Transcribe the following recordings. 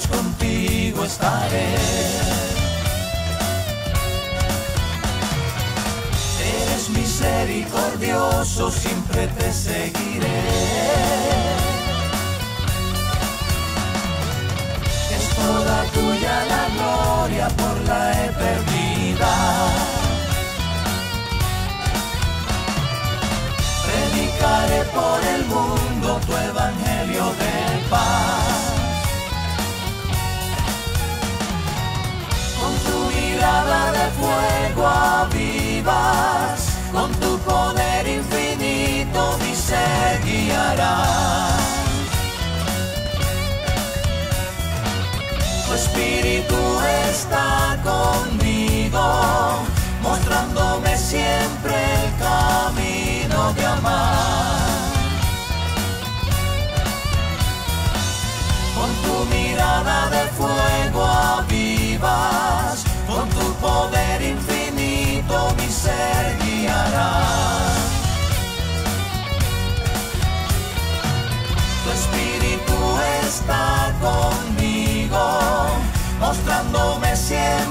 contigo estaré. Eres misericordioso, siempre te seguiré. Es toda tuya la gloria por la eternidad. Predicaré por el mundo tu evangelio de paz. mirada de fuego vivas con tu poder infinito mi ser Tu espíritu está conmigo, mostrándome siempre el camino de amar. Con tu mirada de fuego vivas poder infinito mi ser guiará. Tu espíritu está conmigo, mostrándome siempre.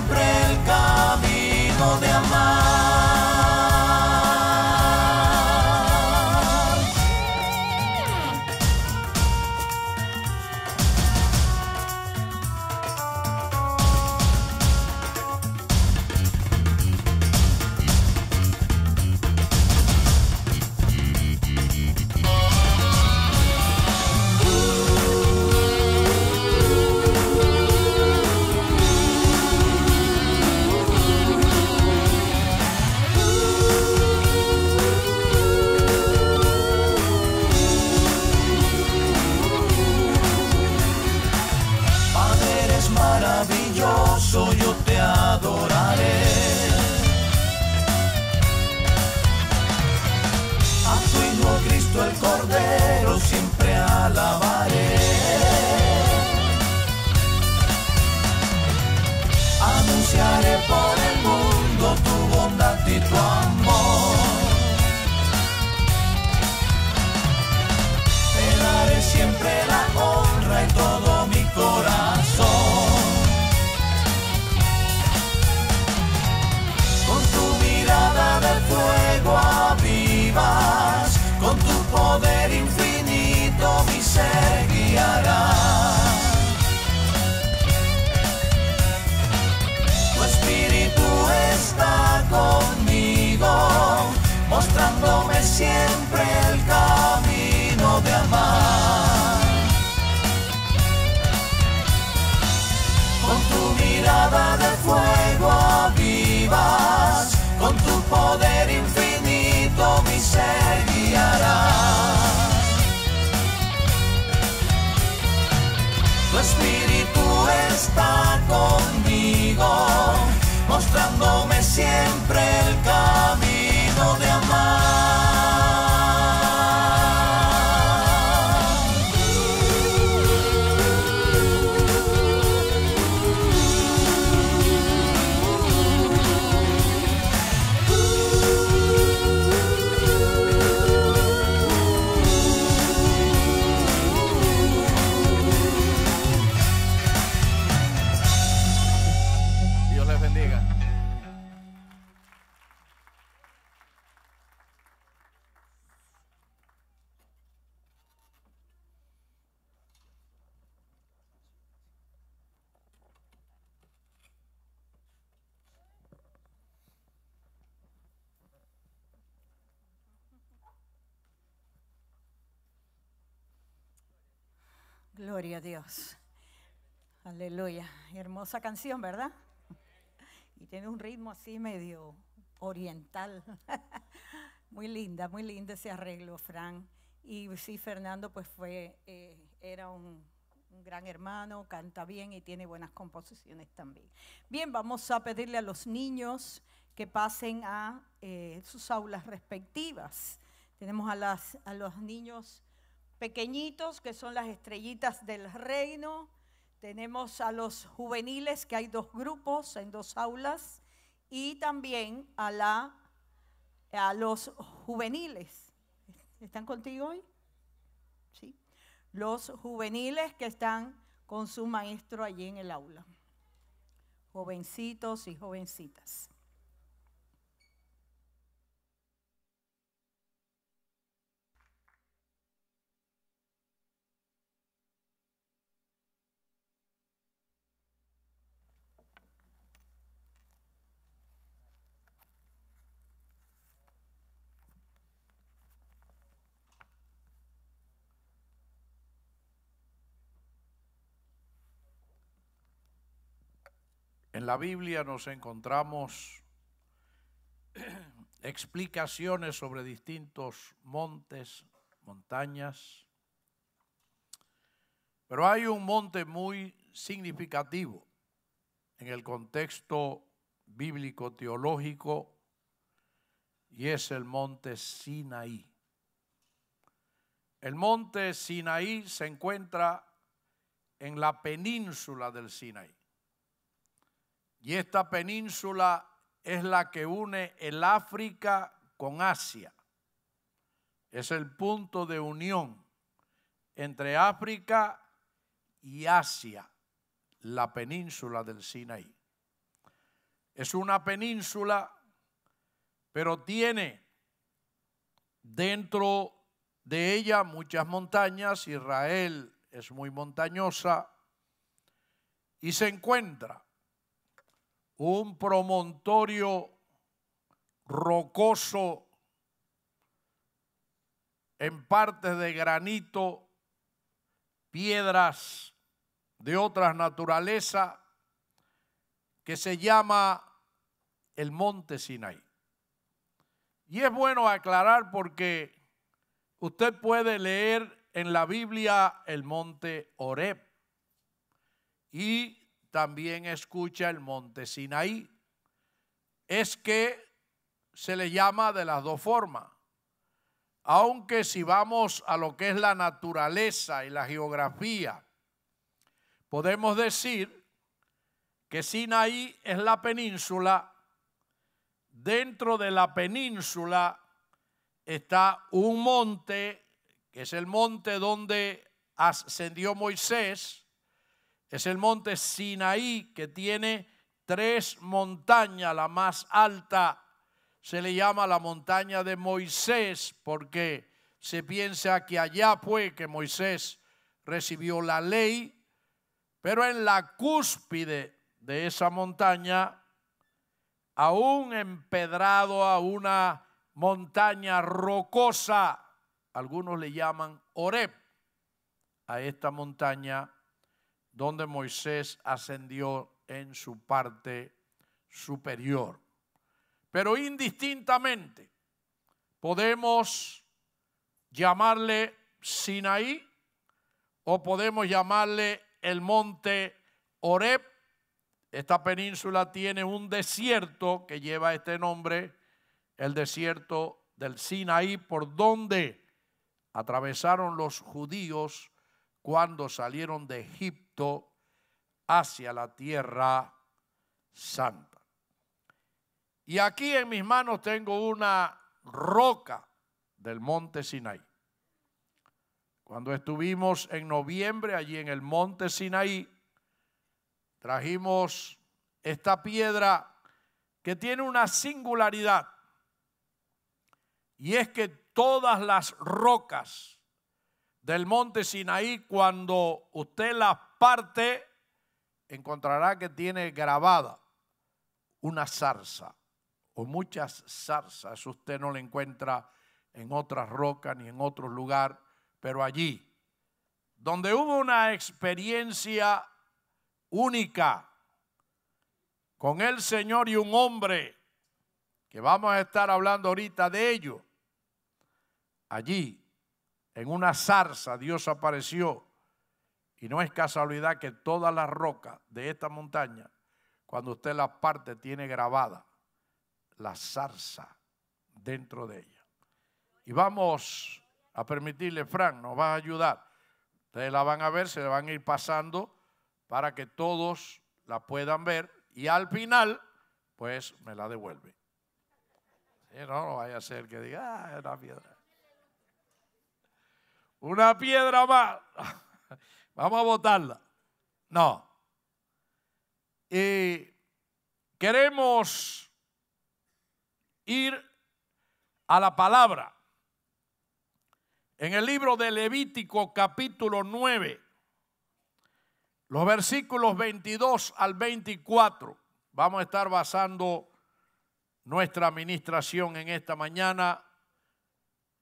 siempre el camino de amar. Con tu mirada de fuego vivas. con tu poder infinito mi ser Tu espíritu está conmigo, mostrándome siempre Dios. Aleluya. Hermosa canción, ¿verdad? Y tiene un ritmo así medio oriental. muy linda, muy linda ese arreglo, Fran. Y sí, Fernando, pues fue, eh, era un, gran hermano, canta bien y tiene buenas composiciones también. Bien, vamos a pedirle a los niños que pasen a eh, sus aulas respectivas. Tenemos a, las, a los niños pequeñitos, que son las estrellitas del reino. Tenemos a los juveniles, que hay dos grupos en dos aulas, y también a, la, a los juveniles. ¿Están contigo hoy? Sí. Los juveniles que están con su maestro allí en el aula. Jovencitos y jovencitas. En la Biblia nos encontramos explicaciones sobre distintos montes, montañas, pero hay un monte muy significativo en el contexto bíblico teológico y es el monte Sinaí. El monte Sinaí se encuentra en la península del Sinaí. Y esta península es la que une el África con Asia. Es el punto de unión entre África y Asia, la península del Sinaí. Es una península, pero tiene dentro de ella muchas montañas. Israel es muy montañosa y se encuentra un promontorio rocoso en partes de granito, piedras de otras naturaleza, que se llama el monte Sinaí. Y es bueno aclarar porque usted puede leer en la Biblia el monte Oreb y también escucha el monte Sinaí. Es que se le llama de las dos formas. Aunque si vamos a lo que es la naturaleza y la geografía, podemos decir que Sinaí es la península, dentro de la península está un monte, que es el monte donde ascendió Moisés, es el monte Sinaí que tiene tres montañas, la más alta se le llama la montaña de Moisés porque se piensa que allá fue que Moisés recibió la ley, pero en la cúspide de esa montaña, aún empedrado a una montaña rocosa, algunos le llaman Oreb, a esta montaña donde Moisés ascendió en su parte superior. Pero indistintamente podemos llamarle Sinaí o podemos llamarle el monte Oreb. Esta península tiene un desierto que lleva este nombre, el desierto del Sinaí, por donde atravesaron los judíos cuando salieron de Egipto hacia la tierra santa. Y aquí en mis manos tengo una roca del monte Sinaí. Cuando estuvimos en noviembre allí en el monte Sinaí, trajimos esta piedra que tiene una singularidad. Y es que todas las rocas del monte Sinaí, cuando usted las parte encontrará que tiene grabada una zarza o muchas zarzas. Usted no la encuentra en otras rocas ni en otro lugar, pero allí, donde hubo una experiencia única con el Señor y un hombre, que vamos a estar hablando ahorita de ello, allí, en una zarza, Dios apareció y no es casualidad que toda la roca de esta montaña, cuando usted la parte, tiene grabada la zarza dentro de ella. Y vamos a permitirle, Frank, nos va a ayudar. Ustedes la van a ver, se la van a ir pasando para que todos la puedan ver y al final, pues me la devuelve. No, lo vaya a ser que diga, ah, una piedra. Una piedra más. Vamos a votarla. No. Y queremos ir a la palabra. En el libro de Levítico capítulo 9, los versículos 22 al 24, vamos a estar basando nuestra administración en esta mañana.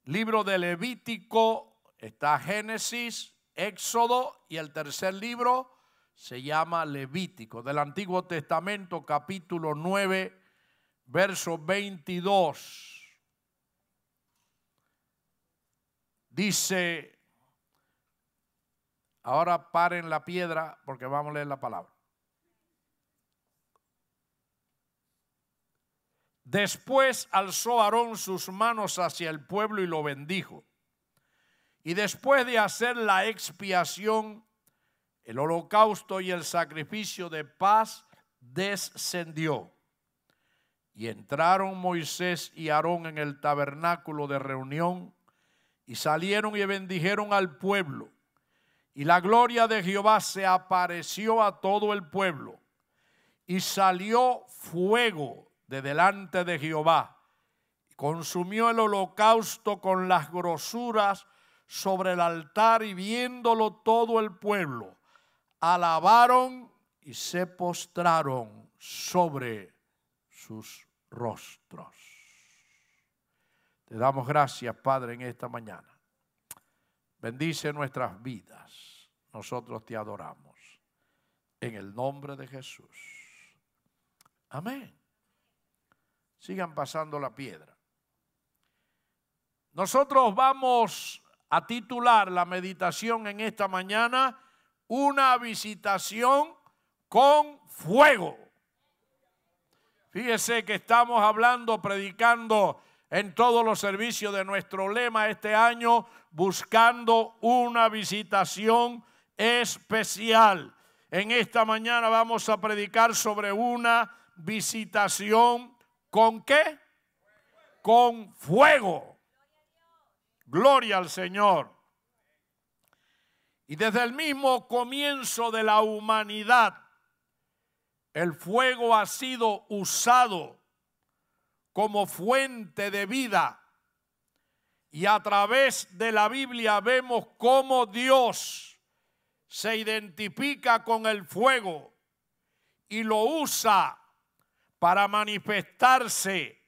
Libro de Levítico, está Génesis, Éxodo y el tercer libro se llama Levítico, del Antiguo Testamento capítulo 9, verso 22. Dice, ahora paren la piedra porque vamos a leer la palabra. Después alzó Aarón sus manos hacia el pueblo y lo bendijo. Y después de hacer la expiación, el holocausto y el sacrificio de paz, descendió. Y entraron Moisés y Aarón en el tabernáculo de reunión y salieron y bendijeron al pueblo. Y la gloria de Jehová se apareció a todo el pueblo. Y salió fuego de delante de Jehová. Consumió el holocausto con las grosuras sobre el altar y viéndolo todo el pueblo, alabaron y se postraron sobre sus rostros. Te damos gracias, Padre, en esta mañana. Bendice nuestras vidas. Nosotros te adoramos. En el nombre de Jesús. Amén. Sigan pasando la piedra. Nosotros vamos a titular la meditación en esta mañana, una visitación con fuego. Fíjese que estamos hablando, predicando en todos los servicios de nuestro lema este año, buscando una visitación especial. En esta mañana vamos a predicar sobre una visitación con qué? Con fuego. Gloria al Señor. Y desde el mismo comienzo de la humanidad, el fuego ha sido usado como fuente de vida. Y a través de la Biblia vemos cómo Dios se identifica con el fuego y lo usa para manifestarse,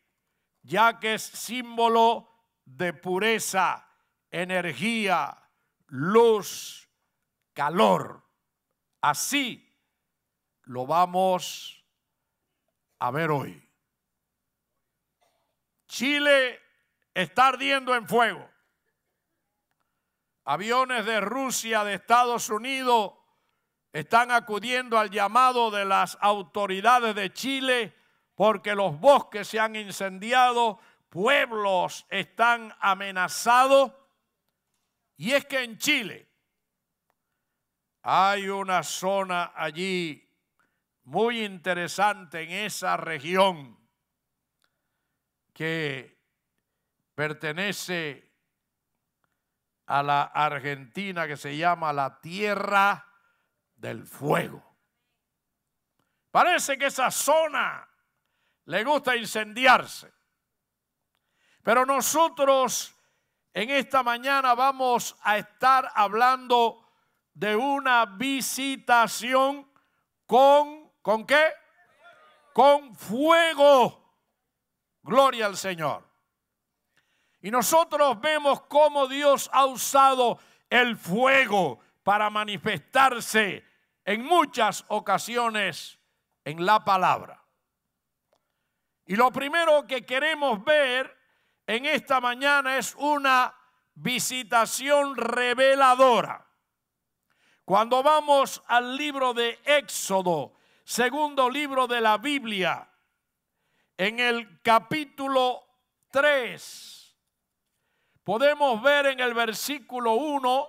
ya que es símbolo de pureza, energía, luz, calor. Así lo vamos a ver hoy. Chile está ardiendo en fuego. Aviones de Rusia, de Estados Unidos, están acudiendo al llamado de las autoridades de Chile porque los bosques se han incendiado pueblos están amenazados y es que en Chile hay una zona allí muy interesante en esa región que pertenece a la Argentina que se llama la Tierra del Fuego. Parece que esa zona le gusta incendiarse. Pero nosotros en esta mañana vamos a estar hablando de una visitación con, ¿con qué? Con fuego. Gloria al Señor. Y nosotros vemos cómo Dios ha usado el fuego para manifestarse en muchas ocasiones en la palabra. Y lo primero que queremos ver en esta mañana es una visitación reveladora. Cuando vamos al libro de Éxodo, segundo libro de la Biblia, en el capítulo 3, podemos ver en el versículo 1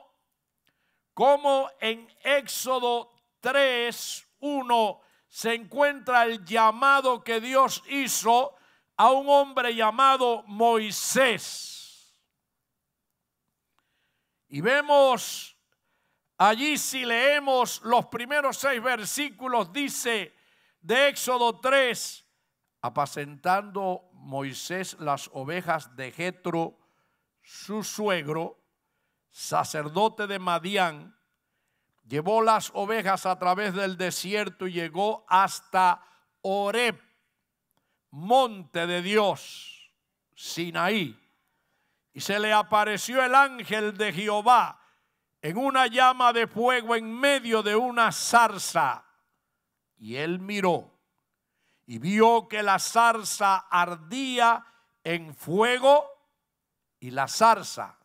cómo en Éxodo 3, 1 se encuentra el llamado que Dios hizo a un hombre llamado Moisés. Y vemos allí si leemos los primeros seis versículos, dice de Éxodo 3, apacentando Moisés las ovejas de Jetro, su suegro, sacerdote de Madián, llevó las ovejas a través del desierto y llegó hasta Oreb monte de Dios, Sinaí, y se le apareció el ángel de Jehová en una llama de fuego en medio de una zarza. Y él miró y vio que la zarza ardía en fuego y la zarza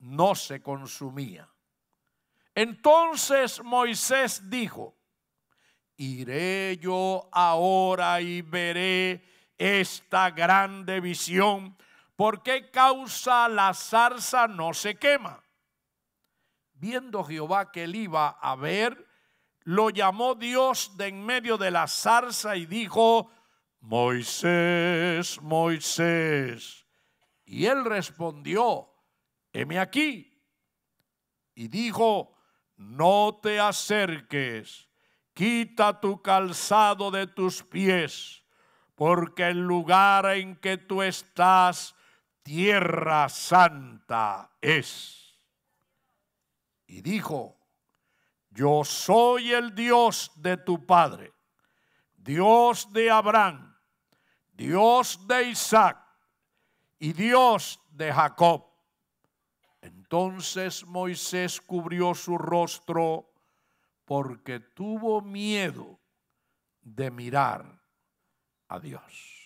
no se consumía. Entonces Moisés dijo, iré yo ahora y veré esta grande visión. ¿Por qué causa la zarza no se quema? Viendo Jehová que él iba a ver, lo llamó Dios de en medio de la zarza y dijo, Moisés, Moisés. Y él respondió, heme aquí. Y dijo, no te acerques, quita tu calzado de tus pies porque el lugar en que tú estás, tierra santa es. Y dijo, yo soy el Dios de tu Padre, Dios de Abraham, Dios de Isaac y Dios de Jacob. Entonces Moisés cubrió su rostro porque tuvo miedo de mirar Dios.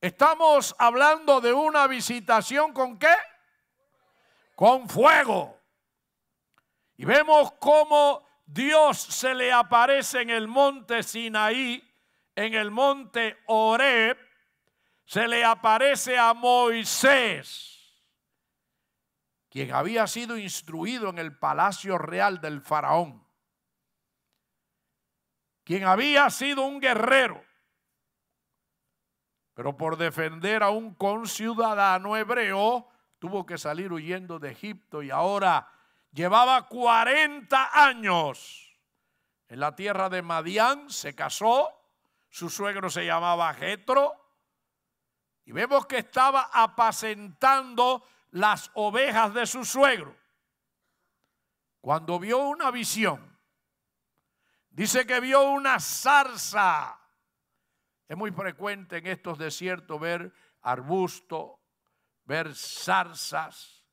Estamos hablando de una visitación con qué? Con fuego. Y vemos cómo Dios se le aparece en el monte Sinaí, en el monte Oreb, se le aparece a Moisés, quien había sido instruido en el palacio real del faraón quien había sido un guerrero, pero por defender a un conciudadano hebreo, tuvo que salir huyendo de Egipto y ahora llevaba 40 años en la tierra de Madián, se casó, su suegro se llamaba Jetro, y vemos que estaba apacentando las ovejas de su suegro. Cuando vio una visión, Dice que vio una zarza. Es muy frecuente en estos desiertos ver arbusto, ver zarzas.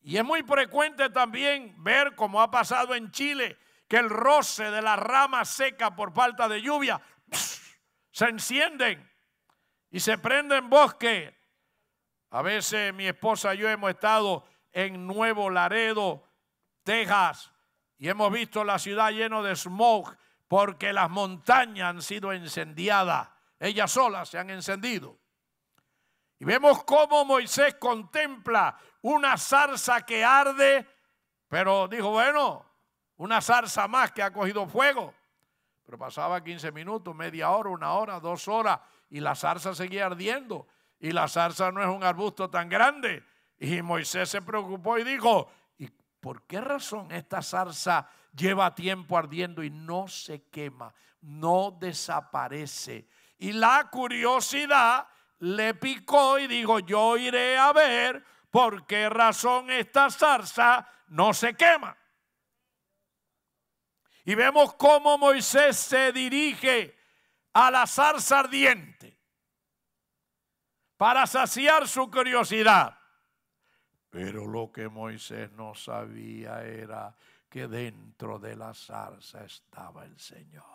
Y es muy frecuente también ver, como ha pasado en Chile, que el roce de la rama seca por falta de lluvia se encienden y se prenden bosque. A veces mi esposa y yo hemos estado en Nuevo Laredo, Texas, y hemos visto la ciudad llena de smog porque las montañas han sido incendiadas, ellas solas se han encendido. Y vemos cómo Moisés contempla una zarza que arde, pero dijo, bueno, una zarza más que ha cogido fuego. Pero pasaba 15 minutos, media hora, una hora, dos horas, y la zarza seguía ardiendo. Y la zarza no es un arbusto tan grande. Y Moisés se preocupó y dijo, ¿Por qué razón esta zarza lleva tiempo ardiendo y no se quema, no desaparece? Y la curiosidad le picó y dijo, yo iré a ver por qué razón esta zarza no se quema. Y vemos cómo Moisés se dirige a la zarza ardiente para saciar su curiosidad. Pero lo que Moisés no sabía era que dentro de la zarza estaba el Señor.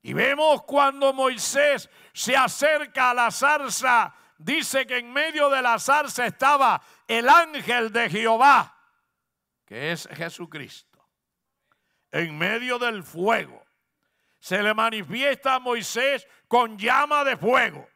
Y vemos cuando Moisés se acerca a la zarza, dice que en medio de la zarza estaba el ángel de Jehová, que es Jesucristo. En medio del fuego se le manifiesta a Moisés con llama de fuego.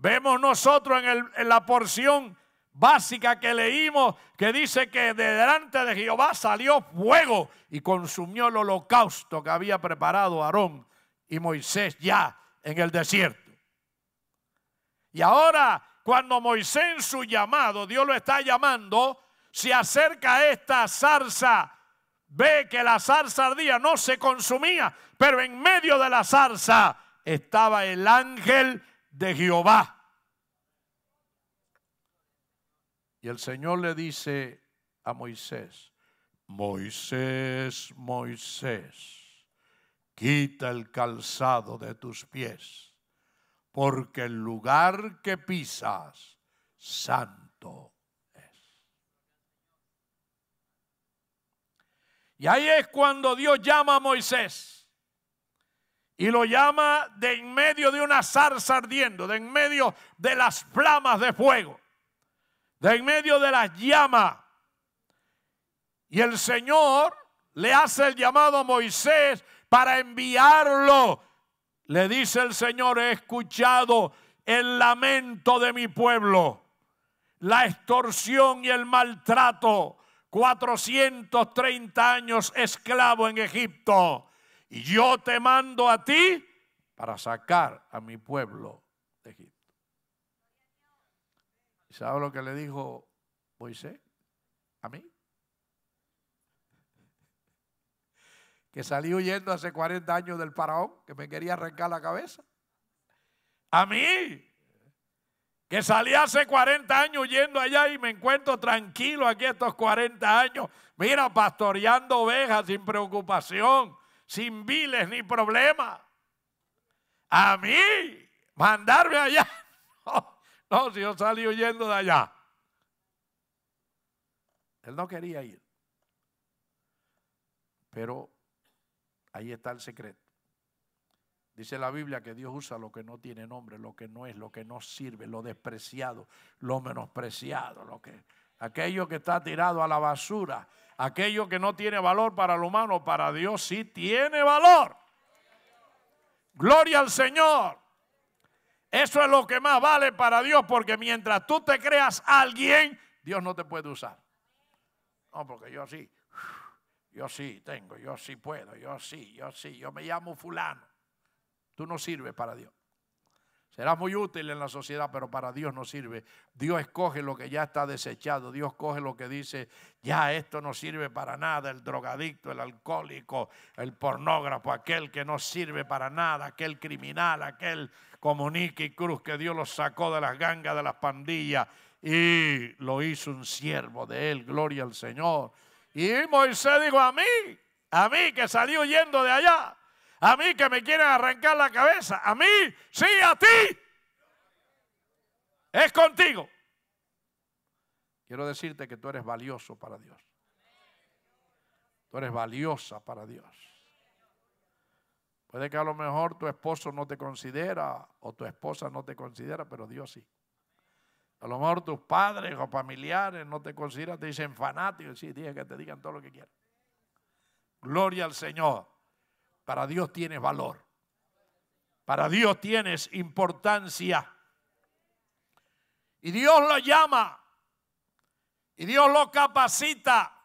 Vemos nosotros en, la porción básica que leímos que dice que de delante de Jehová salió fuego y consumió el holocausto que había preparado Aarón y Moisés ya en el desierto. Y ahora cuando Moisés en su llamado, Dios lo está llamando, se acerca a esta zarza, ve que la zarza ardía, no se consumía, pero en medio de la zarza estaba el ángel de Jehová. Y el Señor le dice a Moisés, Moisés, Moisés, quita el calzado de tus pies, porque el lugar que pisas, santo es. Y ahí es cuando Dios llama a Moisés y lo llama de en medio de una zarza ardiendo, de en medio de las flamas de fuego, de en medio de las llamas. Y el Señor le hace el llamado a Moisés para enviarlo. Le dice el Señor, he escuchado el lamento de mi pueblo, la extorsión y el maltrato. 430 años esclavo en Egipto y yo te mando a ti para sacar a mi pueblo de Egipto. ¿Y sabe lo que le dijo Moisés a mí? Que salí huyendo hace 40 años del faraón, que me quería arrancar la cabeza. A mí, que salí hace 40 años huyendo allá y me encuentro tranquilo aquí estos 40 años. Mira, pastoreando ovejas sin preocupación, sin viles ni problema. A mí, mandarme allá. No, si yo salí huyendo de allá. Él no quería ir. Pero ahí está el secreto. Dice la Biblia que Dios usa lo que no tiene nombre, lo que no es, lo que no sirve, lo despreciado, lo menospreciado, lo que aquello que está tirado a la basura Aquello que no tiene valor para lo humano, para Dios sí tiene valor. Gloria al Señor. Eso es lo que más vale para Dios, porque mientras tú te creas alguien, Dios no te puede usar. No, porque yo sí, yo sí tengo, yo sí puedo, yo sí, yo sí, yo me llamo fulano. Tú no sirves para Dios. Era muy útil en la sociedad, pero para Dios no sirve. Dios escoge lo que ya está desechado. Dios coge lo que dice, ya esto no sirve para nada. El drogadicto, el alcohólico, el pornógrafo, aquel que no sirve para nada, aquel criminal, aquel comunique y cruz que Dios lo sacó de las gangas, de las pandillas y lo hizo un siervo de él. Gloria al Señor. Y Moisés dijo a mí, a mí que salí huyendo de allá. A mí que me quieren arrancar la cabeza. A mí, sí, a ti. Es contigo. Quiero decirte que tú eres valioso para Dios. Tú eres valiosa para Dios. Puede que a lo mejor tu esposo no te considera o tu esposa no te considera, pero Dios sí. A lo mejor tus padres o familiares no te consideran, te dicen fanático. Sí, dije que te digan todo lo que quieran. Gloria al Señor. Para Dios tienes valor. Para Dios tienes importancia. Y Dios lo llama. Y Dios lo capacita.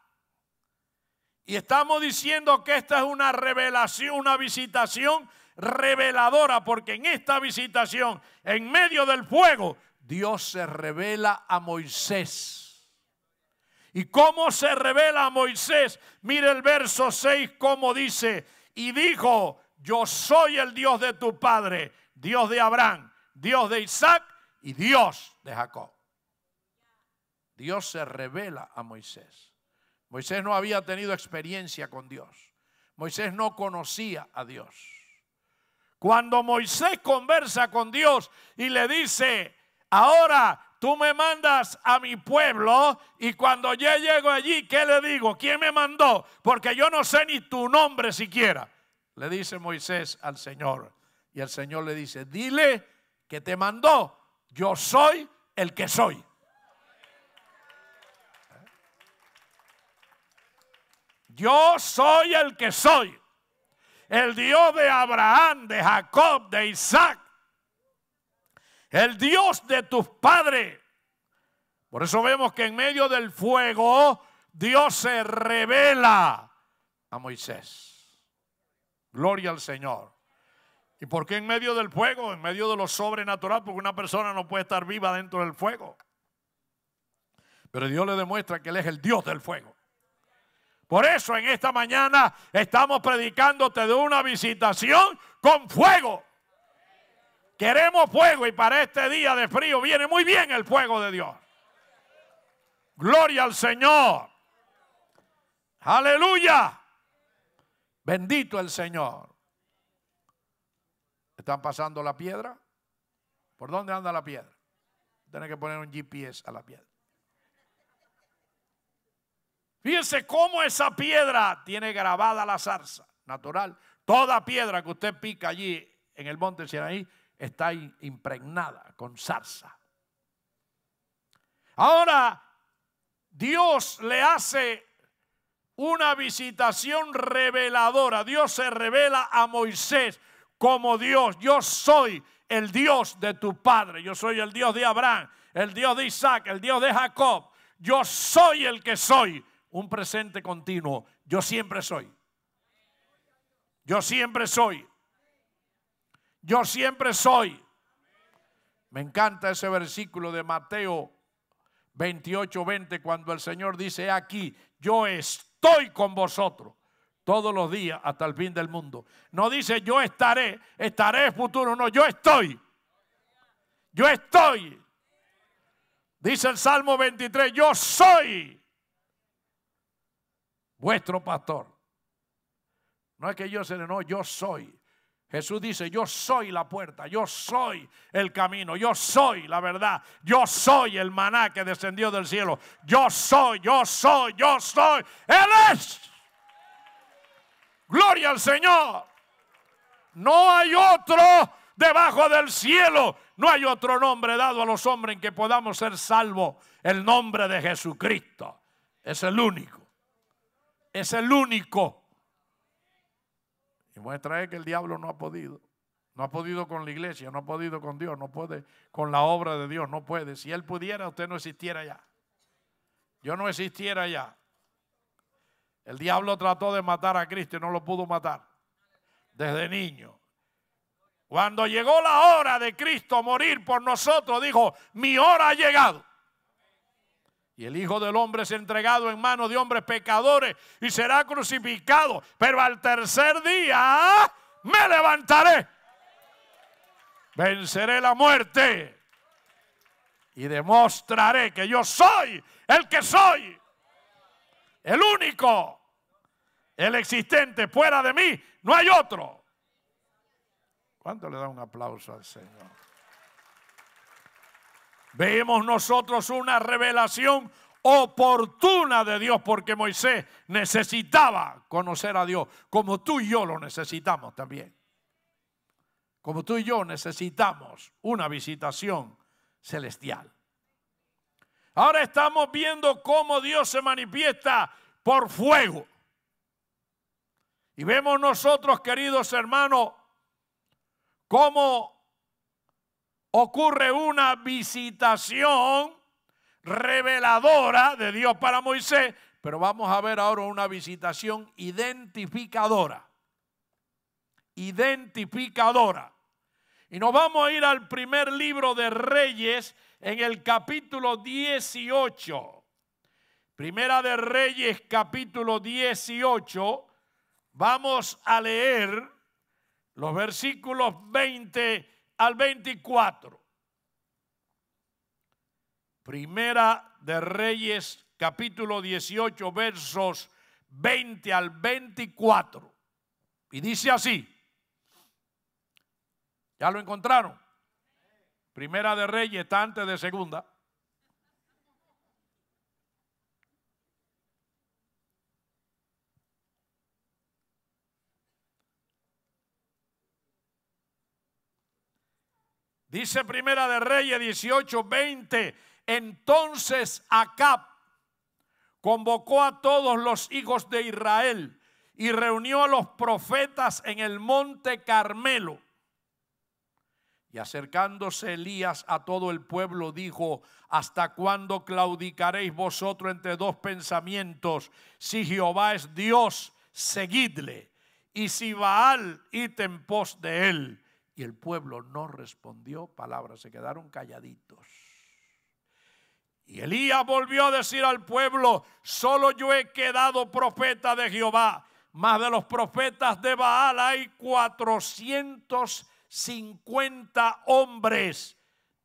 Y estamos diciendo que esta es una revelación, una visitación reveladora, porque en esta visitación, en medio del fuego, Dios se revela a Moisés. ¿Y cómo se revela a Moisés? Mire el verso 6, como dice, y dijo, yo soy el Dios de tu padre, Dios de Abraham, Dios de Isaac y Dios de Jacob. Dios se revela a Moisés. Moisés no había tenido experiencia con Dios. Moisés no conocía a Dios. Cuando Moisés conversa con Dios y le dice, ahora tú me mandas a mi pueblo y cuando yo llego allí, ¿qué le digo? ¿Quién me mandó? Porque yo no sé ni tu nombre siquiera. Le dice Moisés al Señor. Y el Señor le dice, dile que te mandó, yo soy el que soy. Yo soy el que soy. El Dios de Abraham, de Jacob, de Isaac el Dios de tus padres. Por eso vemos que en medio del fuego Dios se revela a Moisés. Gloria al Señor. ¿Y por qué en medio del fuego? En medio de lo sobrenatural, porque una persona no puede estar viva dentro del fuego. Pero Dios le demuestra que Él es el Dios del fuego. Por eso en esta mañana estamos predicándote de una visitación con fuego. Queremos fuego y para este día de frío viene muy bien el fuego de Dios. Gloria al Señor. Aleluya. Bendito el Señor. ¿Están pasando la piedra? ¿Por dónde anda la piedra? Tiene que poner un GPS a la piedra. Fíjense cómo esa piedra tiene grabada la zarza natural. Toda piedra que usted pica allí en el monte Sinaí está impregnada con zarza. Ahora Dios le hace una visitación reveladora. Dios se revela a Moisés como Dios. Yo soy el Dios de tu padre. Yo soy el Dios de Abraham, el Dios de Isaac, el Dios de Jacob. Yo soy el que soy. Un presente continuo. Yo siempre soy. Yo siempre soy yo siempre soy. Me encanta ese versículo de Mateo 28, 20, cuando el Señor dice aquí, yo estoy con vosotros todos los días hasta el fin del mundo. No dice yo estaré, estaré en futuro, no, yo estoy. Yo estoy. Dice el Salmo 23, yo soy vuestro pastor. No es que yo se no, yo soy. Jesús dice, yo soy la puerta, yo soy el camino, yo soy la verdad, yo soy el maná que descendió del cielo, yo soy, yo soy, yo soy, Él es. Gloria al Señor. No hay otro debajo del cielo, no hay otro nombre dado a los hombres en que podamos ser salvos, el nombre de Jesucristo. Es el único, es el único y muestra es que el diablo no ha podido. No ha podido con la iglesia, no ha podido con Dios, no puede con la obra de Dios, no puede. Si él pudiera, usted no existiera ya. Yo no existiera ya. El diablo trató de matar a Cristo y no lo pudo matar desde niño. Cuando llegó la hora de Cristo morir por nosotros, dijo, mi hora ha llegado. Y el Hijo del Hombre es entregado en manos de hombres pecadores y será crucificado. Pero al tercer día me levantaré. Venceré la muerte. Y demostraré que yo soy el que soy. El único. El existente. Fuera de mí no hay otro. ¿Cuánto le da un aplauso al Señor? vemos nosotros una revelación oportuna de Dios, porque Moisés necesitaba conocer a Dios, como tú y yo lo necesitamos también. Como tú y yo necesitamos una visitación celestial. Ahora estamos viendo cómo Dios se manifiesta por fuego. Y vemos nosotros, queridos hermanos, cómo ocurre una visitación reveladora de Dios para Moisés, pero vamos a ver ahora una visitación identificadora. Identificadora. Y nos vamos a ir al primer libro de Reyes en el capítulo 18. Primera de Reyes capítulo 18. Vamos a leer los versículos 20 al 24. Primera de Reyes, capítulo 18, versos 20 al 24. Y dice así. ¿Ya lo encontraron? Primera de Reyes está antes de segunda. Dice Primera de Reyes 18.20 20. Entonces Acab convocó a todos los hijos de Israel y reunió a los profetas en el monte Carmelo. Y acercándose Elías a todo el pueblo, dijo, ¿hasta cuándo claudicaréis vosotros entre dos pensamientos? Si Jehová es Dios, seguidle, y si Baal, id en pos de él. Y el pueblo no respondió palabras, se quedaron calladitos. Y Elías volvió a decir al pueblo, solo yo he quedado profeta de Jehová, más de los profetas de Baal hay 450 hombres.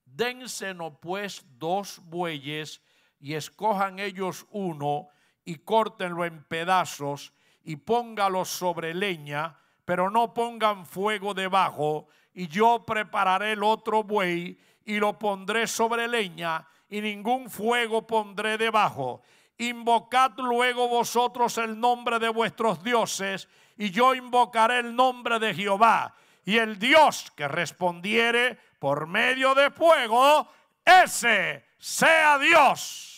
Dénsenos pues dos bueyes y escojan ellos uno y córtenlo en pedazos y póngalos sobre leña, pero no pongan fuego debajo y yo prepararé el otro buey y lo pondré sobre leña y ningún fuego pondré debajo. Invocad luego vosotros el nombre de vuestros dioses y yo invocaré el nombre de Jehová. Y el Dios que respondiere por medio de fuego, ese sea Dios.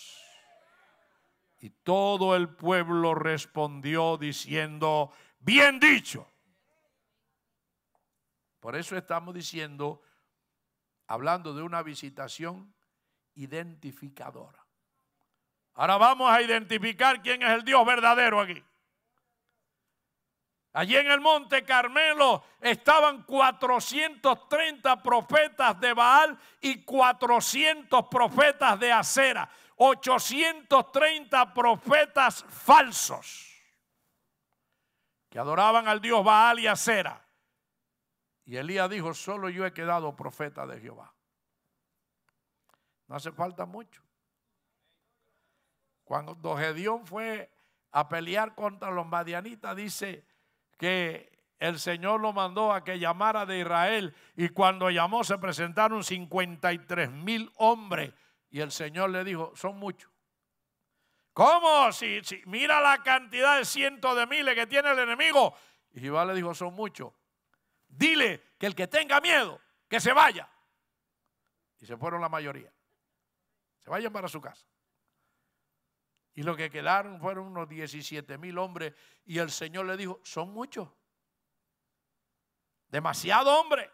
Y todo el pueblo respondió diciendo, bien dicho. Por eso estamos diciendo, hablando de una visitación identificadora. Ahora vamos a identificar quién es el Dios verdadero aquí. Allí en el monte Carmelo estaban 430 profetas de Baal y 400 profetas de Acera, 830 profetas falsos que adoraban al dios Baal y Acera. Y Elías dijo, solo yo he quedado profeta de Jehová. No hace falta mucho. Cuando Gedeón fue a pelear contra los madianitas, dice que el Señor lo mandó a que llamara de Israel y cuando llamó se presentaron 53 mil hombres y el Señor le dijo, son muchos. ¿Cómo? Si, mira la cantidad de cientos de miles que tiene el enemigo. Y Jehová le dijo, son muchos. Dile que el que tenga miedo, que se vaya. Y se fueron la mayoría. Se vayan para su casa. Y lo que quedaron fueron unos 17 mil hombres. Y el Señor le dijo, son muchos. Demasiado hombre.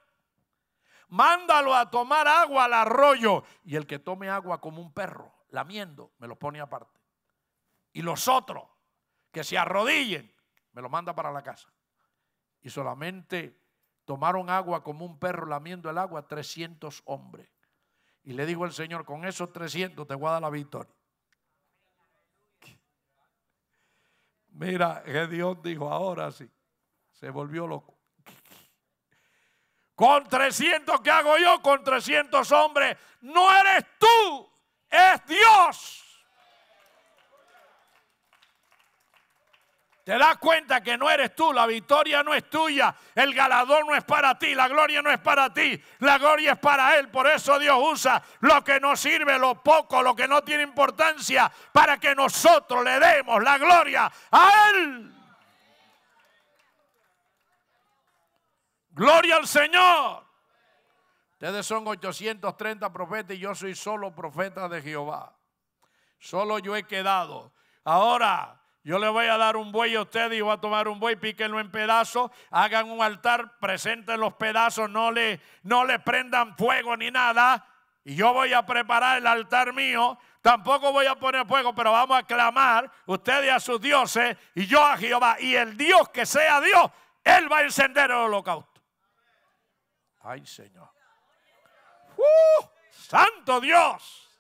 Mándalo a tomar agua al arroyo. Y el que tome agua como un perro, lamiendo, me lo pone aparte. Y los otros, que se arrodillen, me lo manda para la casa. Y solamente Tomaron agua como un perro lamiendo el agua, 300 hombres. Y le dijo el Señor, con esos 300 te voy a dar la victoria. Mira, que Dios dijo, ahora sí, se volvió loco. Con 300 qué hago yo, con 300 hombres, no eres tú, es Dios. Te das cuenta que no eres tú, la victoria no es tuya, el galador no es para ti, la gloria no es para ti, la gloria es para Él. Por eso Dios usa lo que no sirve, lo poco, lo que no tiene importancia, para que nosotros le demos la gloria a Él. Gloria al Señor. Ustedes son 830 profetas y yo soy solo profeta de Jehová. Solo yo he quedado. Ahora, yo le voy a dar un buey a usted y voy a tomar un buey, píquenlo en pedazos, hagan un altar, presenten los pedazos, no le, no le prendan fuego ni nada. Y yo voy a preparar el altar mío, tampoco voy a poner fuego, pero vamos a clamar ustedes a sus dioses y yo a Jehová. Y el Dios que sea Dios, Él va a encender el holocausto. Ay, Señor. ¡Uh! Santo Dios.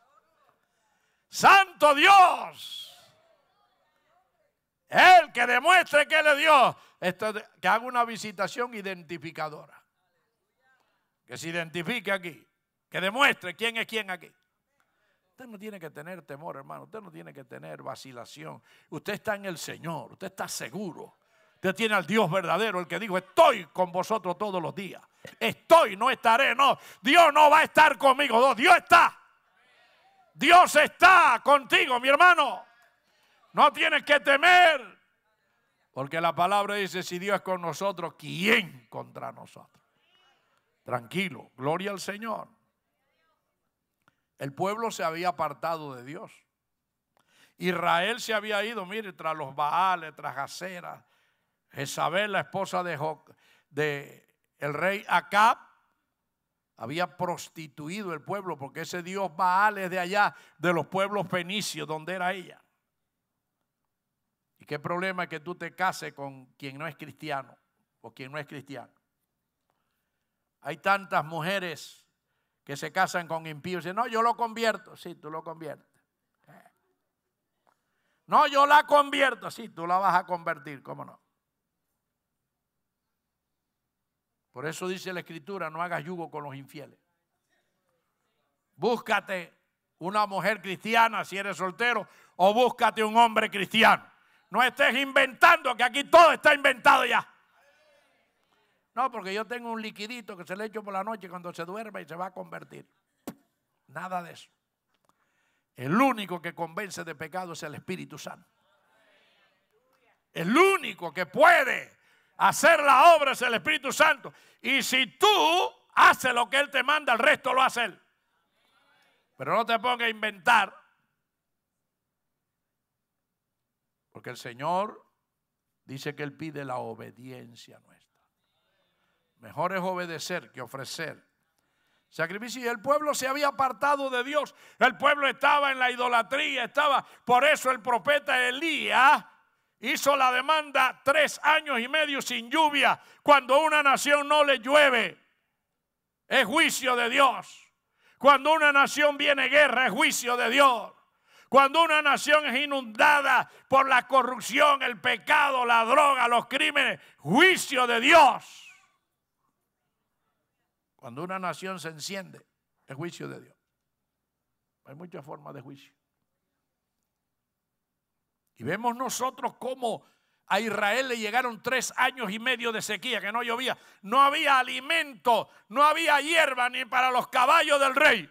Santo Dios. El que demuestre que le dio, esto, que haga una visitación identificadora. Que se identifique aquí. Que demuestre quién es quién aquí. Usted no tiene que tener temor, hermano. Usted no tiene que tener vacilación. Usted está en el Señor. Usted está seguro. Usted tiene al Dios verdadero, el que dijo, estoy con vosotros todos los días. Estoy, no estaré, no. Dios no va a estar conmigo. Dios está. Dios está contigo, mi hermano. No tienes que temer. Porque la palabra dice, si Dios es con nosotros, ¿quién contra nosotros? Tranquilo, gloria al Señor. El pueblo se había apartado de Dios. Israel se había ido, mire, tras los Baales, tras Acera, Jezabel, la esposa de, el rey Acab, había prostituido el pueblo porque ese dios Baales de allá, de los pueblos fenicios, donde era ella. ¿Y qué problema es que tú te cases con quien no es cristiano o quien no es cristiano? Hay tantas mujeres que se casan con impíos y dicen, no, yo lo convierto. Sí, tú lo conviertes. Eh. No, yo la convierto. Sí, tú la vas a convertir, ¿cómo no? Por eso dice la escritura, no hagas yugo con los infieles. Búscate una mujer cristiana si eres soltero o búscate un hombre cristiano. No estés inventando, que aquí todo está inventado ya. No, porque yo tengo un liquidito que se le echo por la noche cuando se duerma y se va a convertir. Nada de eso. El único que convence de pecado es el Espíritu Santo. El único que puede hacer la obra es el Espíritu Santo. Y si tú haces lo que Él te manda, el resto lo hace Él. Pero no te pongas a inventar Porque el Señor dice que Él pide la obediencia nuestra. Mejor es obedecer que ofrecer. Sacrificio. Y el pueblo se había apartado de Dios. El pueblo estaba en la idolatría, estaba. Por eso el profeta Elías hizo la demanda tres años y medio sin lluvia. Cuando a una nación no le llueve, es juicio de Dios. Cuando una nación viene guerra, es juicio de Dios. Cuando una nación es inundada por la corrupción, el pecado, la droga, los crímenes, juicio de Dios. Cuando una nación se enciende, es juicio de Dios. Hay muchas formas de juicio. Y vemos nosotros cómo a Israel le llegaron tres años y medio de sequía, que no llovía. No había alimento, no había hierba ni para los caballos del rey.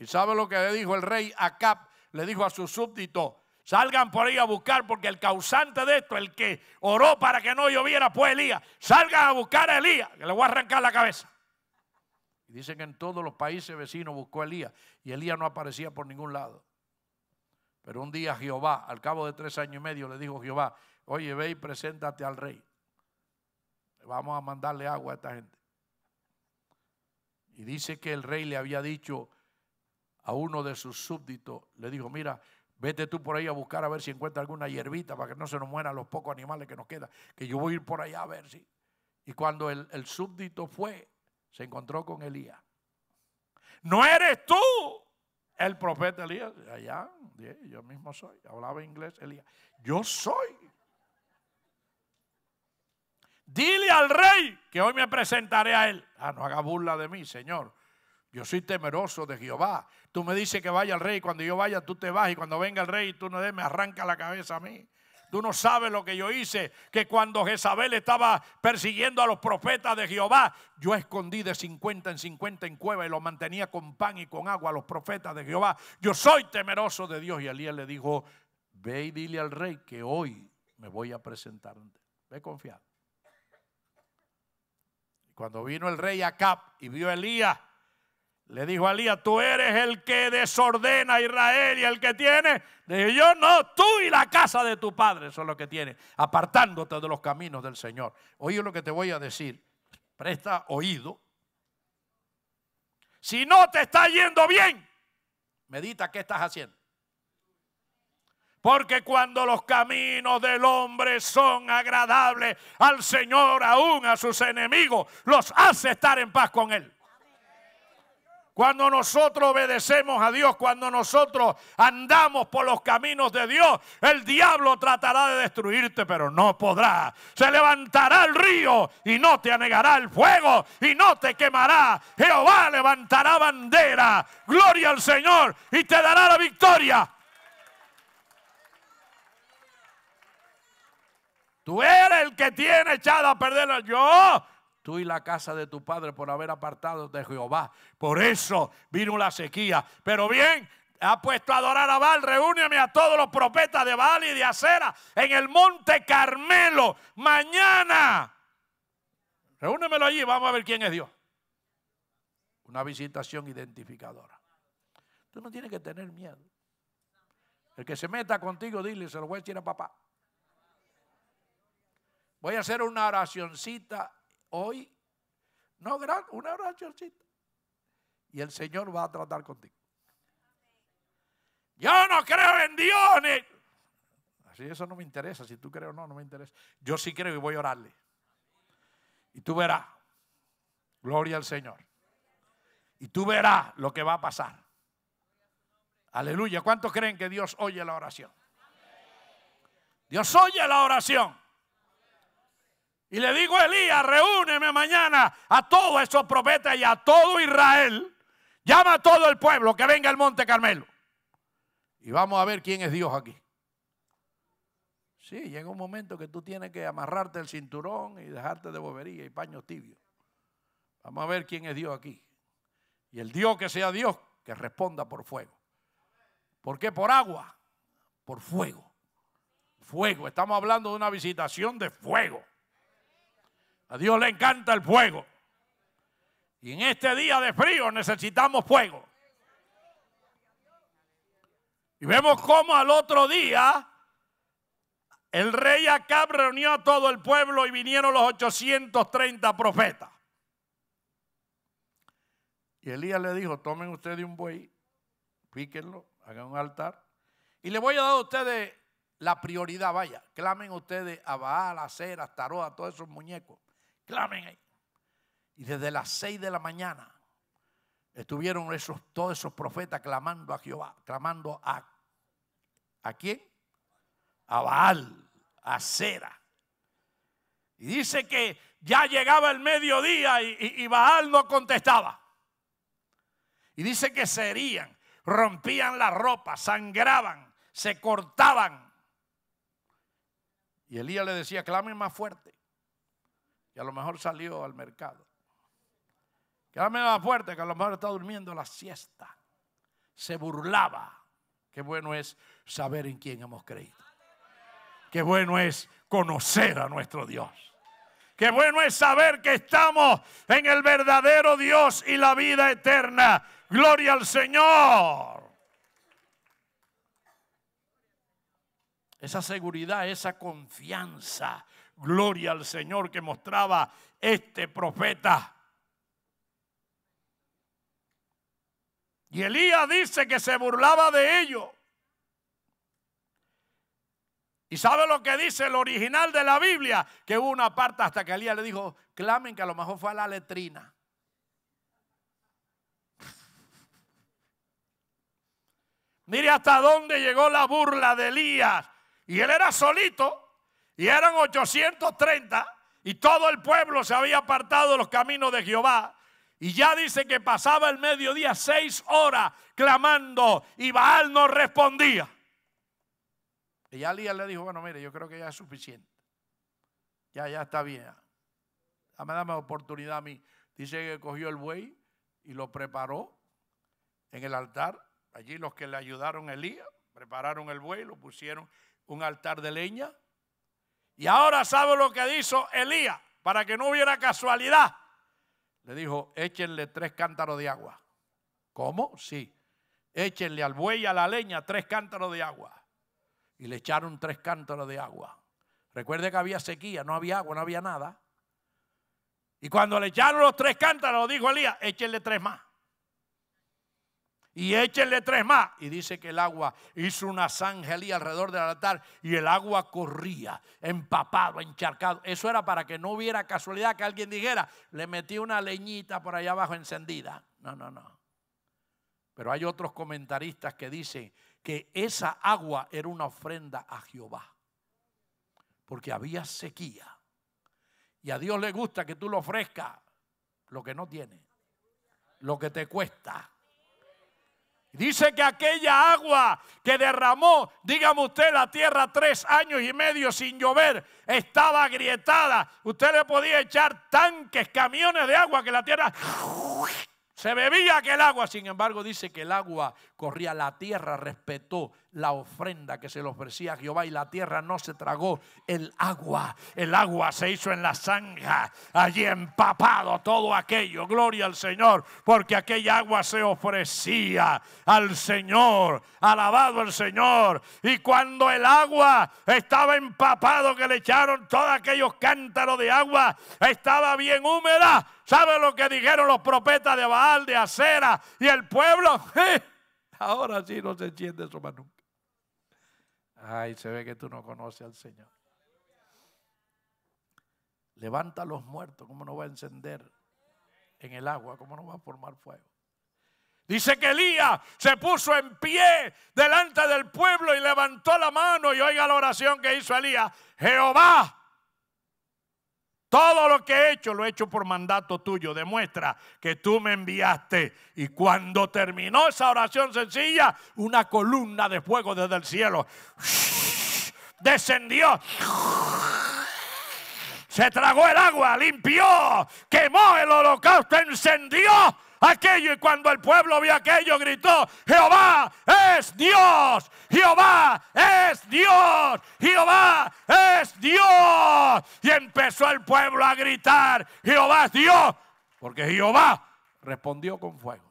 ¿Y sabe lo que le dijo el rey Acab? Le dijo a su súbdito, salgan por ahí a buscar porque el causante de esto, el que oró para que no lloviera, fue Elías. Salgan a buscar a Elías, que le voy a arrancar la cabeza. Y dicen que en todos los países vecinos buscó a Elías y Elías no aparecía por ningún lado. Pero un día Jehová, al cabo de tres años y medio, le dijo Jehová, oye, ve y preséntate al rey. Vamos a mandarle agua a esta gente. Y dice que el rey le había dicho, a uno de sus súbditos, le dijo, mira, vete tú por ahí a buscar a ver si encuentra alguna hierbita para que no se nos mueran los pocos animales que nos quedan, que yo voy a ir por allá a ver si. Y cuando el, el súbdito fue, se encontró con Elías. No eres tú el profeta Elías. Allá, yo mismo soy. Hablaba inglés Elías. Yo soy. Dile al rey que hoy me presentaré a él. Ah, no haga burla de mí, Señor. Yo soy temeroso de Jehová. Tú me dices que vaya al rey, cuando yo vaya tú te vas y cuando venga el rey tú no me arranca la cabeza a mí. Tú no sabes lo que yo hice, que cuando Jezabel estaba persiguiendo a los profetas de Jehová, yo escondí de 50 en 50 en cueva y lo mantenía con pan y con agua a los profetas de Jehová. Yo soy temeroso de Dios. Y Elías le dijo, ve y dile al rey que hoy me voy a presentar Ve confiado. Y cuando vino el rey Cap y vio a Elías, le dijo a Elías, tú eres el que desordena a Israel y el que tiene. Le dije yo, no, tú y la casa de tu padre son los que tienen, apartándote de los caminos del Señor. Oye lo que te voy a decir, presta oído. Si no te está yendo bien, medita qué estás haciendo. Porque cuando los caminos del hombre son agradables al Señor, aún a sus enemigos, los hace estar en paz con Él. Cuando nosotros obedecemos a Dios, cuando nosotros andamos por los caminos de Dios, el diablo tratará de destruirte, pero no podrá. Se levantará el río y no te anegará el fuego y no te quemará. Jehová levantará bandera, gloria al Señor y te dará la victoria. Tú eres el que tiene echada a perder. Yo tú y la casa de tu padre por haber apartado de Jehová. Por eso vino la sequía. Pero bien, ha puesto a adorar a Baal. Reúneme a todos los profetas de Baal y de Acera en el monte Carmelo mañana. Reúnemelo allí, vamos a ver quién es Dios. Una visitación identificadora. Tú no tienes que tener miedo. El que se meta contigo, dile, se lo voy a decir a papá. Voy a hacer una oracioncita Hoy, no gran, una hora, Chorchito. Y el Señor va a tratar contigo. Yo no creo en Dios. Así eso no me interesa. Si tú crees o no, no me interesa. Yo sí creo y voy a orarle. Y tú verás. Gloria al Señor. Y tú verás lo que va a pasar. Aleluya. ¿Cuántos creen que Dios oye la oración? Dios oye la oración. Y le digo a Elías, reúneme mañana a todos esos profetas y a todo Israel. Llama a todo el pueblo que venga al monte Carmelo. Y vamos a ver quién es Dios aquí. Sí, llega un momento que tú tienes que amarrarte el cinturón y dejarte de bobería y paños tibios. Vamos a ver quién es Dios aquí. Y el Dios que sea Dios, que responda por fuego. ¿Por qué por agua? Por fuego. Fuego. Estamos hablando de una visitación de fuego. A Dios le encanta el fuego. Y en este día de frío necesitamos fuego. Y vemos cómo al otro día el rey Acab reunió a todo el pueblo y vinieron los 830 profetas. Y Elías le dijo, tomen ustedes un buey, píquenlo, hagan un altar. Y le voy a dar a ustedes la prioridad, vaya, clamen ustedes a Baal, a Cera, a Tarot, a todos esos muñecos clamen ahí. Y desde las 6 de la mañana estuvieron esos, todos esos profetas clamando a Jehová, clamando a, ¿a quién? A Baal, a Cera. Y dice que ya llegaba el mediodía y, y Baal no contestaba. Y dice que se herían, rompían la ropa, sangraban, se cortaban. Y Elías le decía, clamen más fuerte a lo mejor salió al mercado. Que me la fuerte, que a lo mejor está durmiendo la siesta. Se burlaba. Qué bueno es saber en quién hemos creído. Qué bueno es conocer a nuestro Dios. Qué bueno es saber que estamos en el verdadero Dios y la vida eterna. Gloria al Señor. Esa seguridad, esa confianza Gloria al Señor que mostraba este profeta. Y Elías dice que se burlaba de ello. ¿Y sabe lo que dice el original de la Biblia? Que hubo una parte hasta que Elías le dijo, clamen que a lo mejor fue a la letrina. Mire hasta dónde llegó la burla de Elías. Y él era solito. Y eran 830 y todo el pueblo se había apartado de los caminos de Jehová. Y ya dice que pasaba el mediodía seis horas clamando y Baal no respondía. Y ya Elías le dijo, bueno, mire, yo creo que ya es suficiente. Ya, ya está bien. Dame, dame oportunidad a mí. Dice que cogió el buey y lo preparó en el altar. Allí los que le ayudaron a Elías prepararon el buey, lo pusieron un altar de leña y ahora sabe lo que hizo Elías, para que no hubiera casualidad. Le dijo, échenle tres cántaros de agua. ¿Cómo? Sí. Échenle al buey y a la leña tres cántaros de agua. Y le echaron tres cántaros de agua. Recuerde que había sequía, no había agua, no había nada. Y cuando le echaron los tres cántaros, dijo Elías, échenle tres más y échenle tres más. Y dice que el agua hizo una sangelía alrededor del altar y el agua corría, empapado, encharcado. Eso era para que no hubiera casualidad que alguien dijera, le metí una leñita por allá abajo encendida. No, no, no. Pero hay otros comentaristas que dicen que esa agua era una ofrenda a Jehová, porque había sequía. Y a Dios le gusta que tú le ofrezcas lo que no tiene, lo que te cuesta Dice que aquella agua que derramó, dígame usted, la tierra tres años y medio sin llover, estaba agrietada. Usted le podía echar tanques, camiones de agua que la tierra... Se bebía que el agua, sin embargo dice que el agua corría, la tierra respetó la ofrenda que se le ofrecía a Jehová y la tierra no se tragó el agua. El agua se hizo en la zanja, allí empapado todo aquello. Gloria al Señor, porque aquella agua se ofrecía al Señor. Alabado el Señor. Y cuando el agua estaba empapado, que le echaron todos aquellos cántaros de agua, estaba bien húmeda. ¿Sabe lo que dijeron los profetas de Baal, de Acera y el pueblo? Ahora sí no se entiende su mano. Ay, se ve que tú no conoces al Señor. Levanta a los muertos, ¿cómo no va a encender en el agua? ¿Cómo no va a formar fuego? Dice que Elías se puso en pie delante del pueblo y levantó la mano y oiga la oración que hizo Elías. Jehová, todo lo que he hecho lo he hecho por mandato tuyo. Demuestra que tú me enviaste. Y cuando terminó esa oración sencilla, una columna de fuego desde el cielo descendió. Se tragó el agua, limpió, quemó el holocausto, encendió aquello. Y cuando el pueblo vio aquello, gritó, Jehová es Dios, Jehová es Dios, Jehová es Dios. Y empezó el pueblo a gritar, Jehová es Dios, porque Jehová respondió con fuego.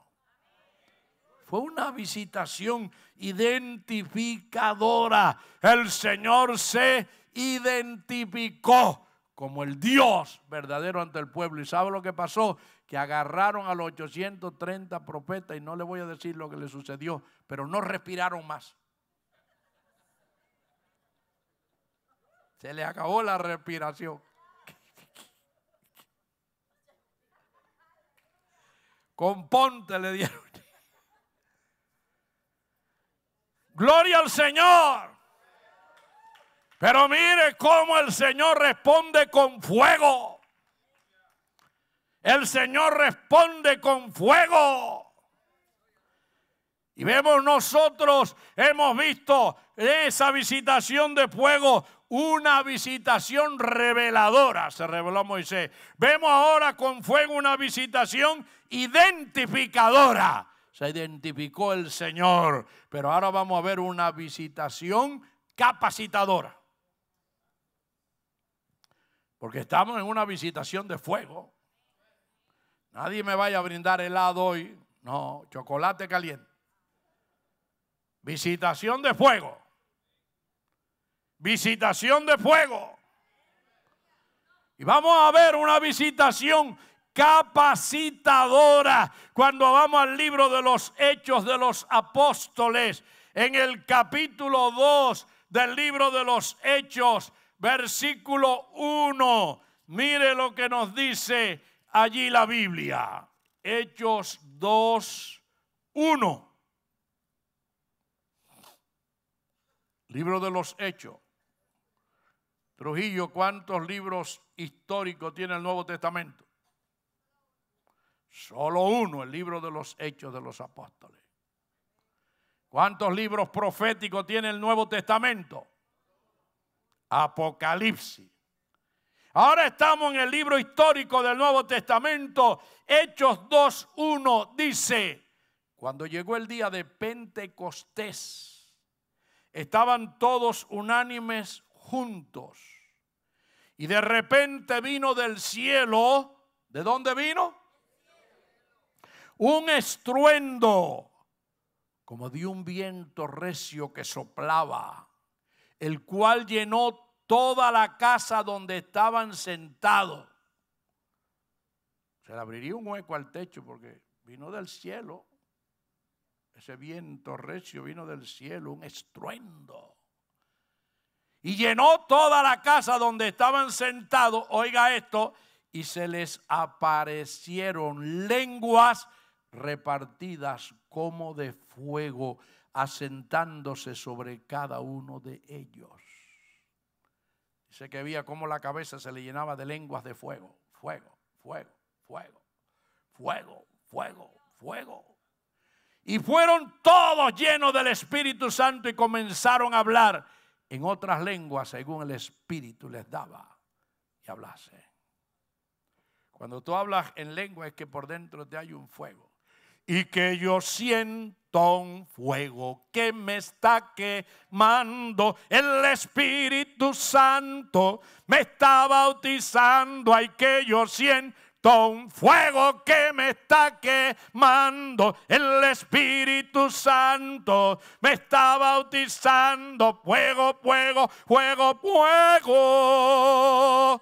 Fue una visitación identificadora. El Señor se identificó como el Dios verdadero ante el pueblo. ¿Y sabe lo que pasó? que agarraron a los 830 profetas y no le voy a decir lo que le sucedió, pero no respiraron más. Se le acabó la respiración. Con ponte le dieron. Gloria al Señor. Pero mire cómo el Señor responde con fuego. El Señor responde con fuego. Y vemos nosotros, hemos visto esa visitación de fuego, una visitación reveladora, se reveló Moisés. Vemos ahora con fuego una visitación identificadora. Se identificó el Señor, pero ahora vamos a ver una visitación capacitadora. Porque estamos en una visitación de fuego. Nadie me vaya a brindar helado hoy. No, chocolate caliente. Visitación de fuego. Visitación de fuego. Y vamos a ver una visitación capacitadora cuando vamos al libro de los Hechos de los Apóstoles, en el capítulo 2 del libro de los Hechos, versículo 1. Mire lo que nos dice allí la Biblia. Hechos 2, 1. Libro de los Hechos. Trujillo, ¿cuántos libros históricos tiene el Nuevo Testamento? Solo uno, el libro de los Hechos de los Apóstoles. ¿Cuántos libros proféticos tiene el Nuevo Testamento? Apocalipsis. Ahora estamos en el libro histórico del Nuevo Testamento. Hechos 2.1 dice, cuando llegó el día de Pentecostés, estaban todos unánimes juntos. Y de repente vino del cielo, ¿de dónde vino? Un estruendo, como de un viento recio que soplaba, el cual llenó toda la casa donde estaban sentados. Se le abriría un hueco al techo porque vino del cielo. Ese viento recio vino del cielo, un estruendo. Y llenó toda la casa donde estaban sentados, oiga esto, y se les aparecieron lenguas repartidas como de fuego, asentándose sobre cada uno de ellos. Dice que veía cómo la cabeza se le llenaba de lenguas de fuego, fuego, fuego, fuego, fuego, fuego, fuego. Y fueron todos llenos del Espíritu Santo y comenzaron a hablar en otras lenguas según el Espíritu les daba y hablase. Cuando tú hablas en lengua es que por dentro te hay un fuego. Y que yo siento un fuego que me está quemando. El Espíritu Santo me está bautizando. Hay que yo siento un fuego que me está quemando. El Espíritu Santo me está bautizando. Fuego, fuego, fuego, fuego.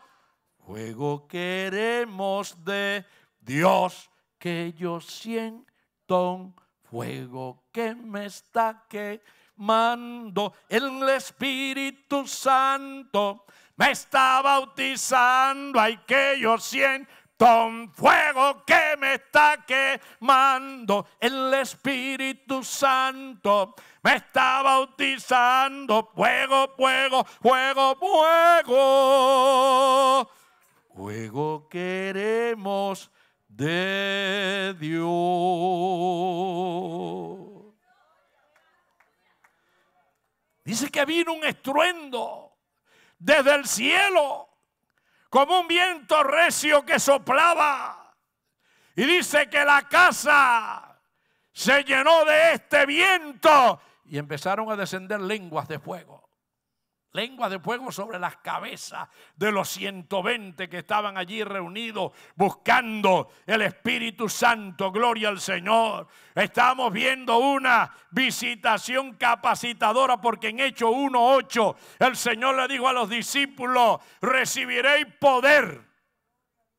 Fuego queremos de Dios que yo siento un fuego que me está quemando. El Espíritu Santo me está bautizando. Hay que yo siento un fuego que me está quemando. El Espíritu Santo me está bautizando. Fuego, fuego, fuego, fuego. Fuego queremos de Dios. Dice que vino un estruendo desde el cielo, como un viento recio que soplaba. Y dice que la casa se llenó de este viento y empezaron a descender lenguas de fuego lengua de fuego sobre las cabezas de los 120 que estaban allí reunidos buscando el Espíritu Santo. Gloria al Señor. Estamos viendo una visitación capacitadora porque en Hechos 1.8 el Señor le dijo a los discípulos, recibiréis poder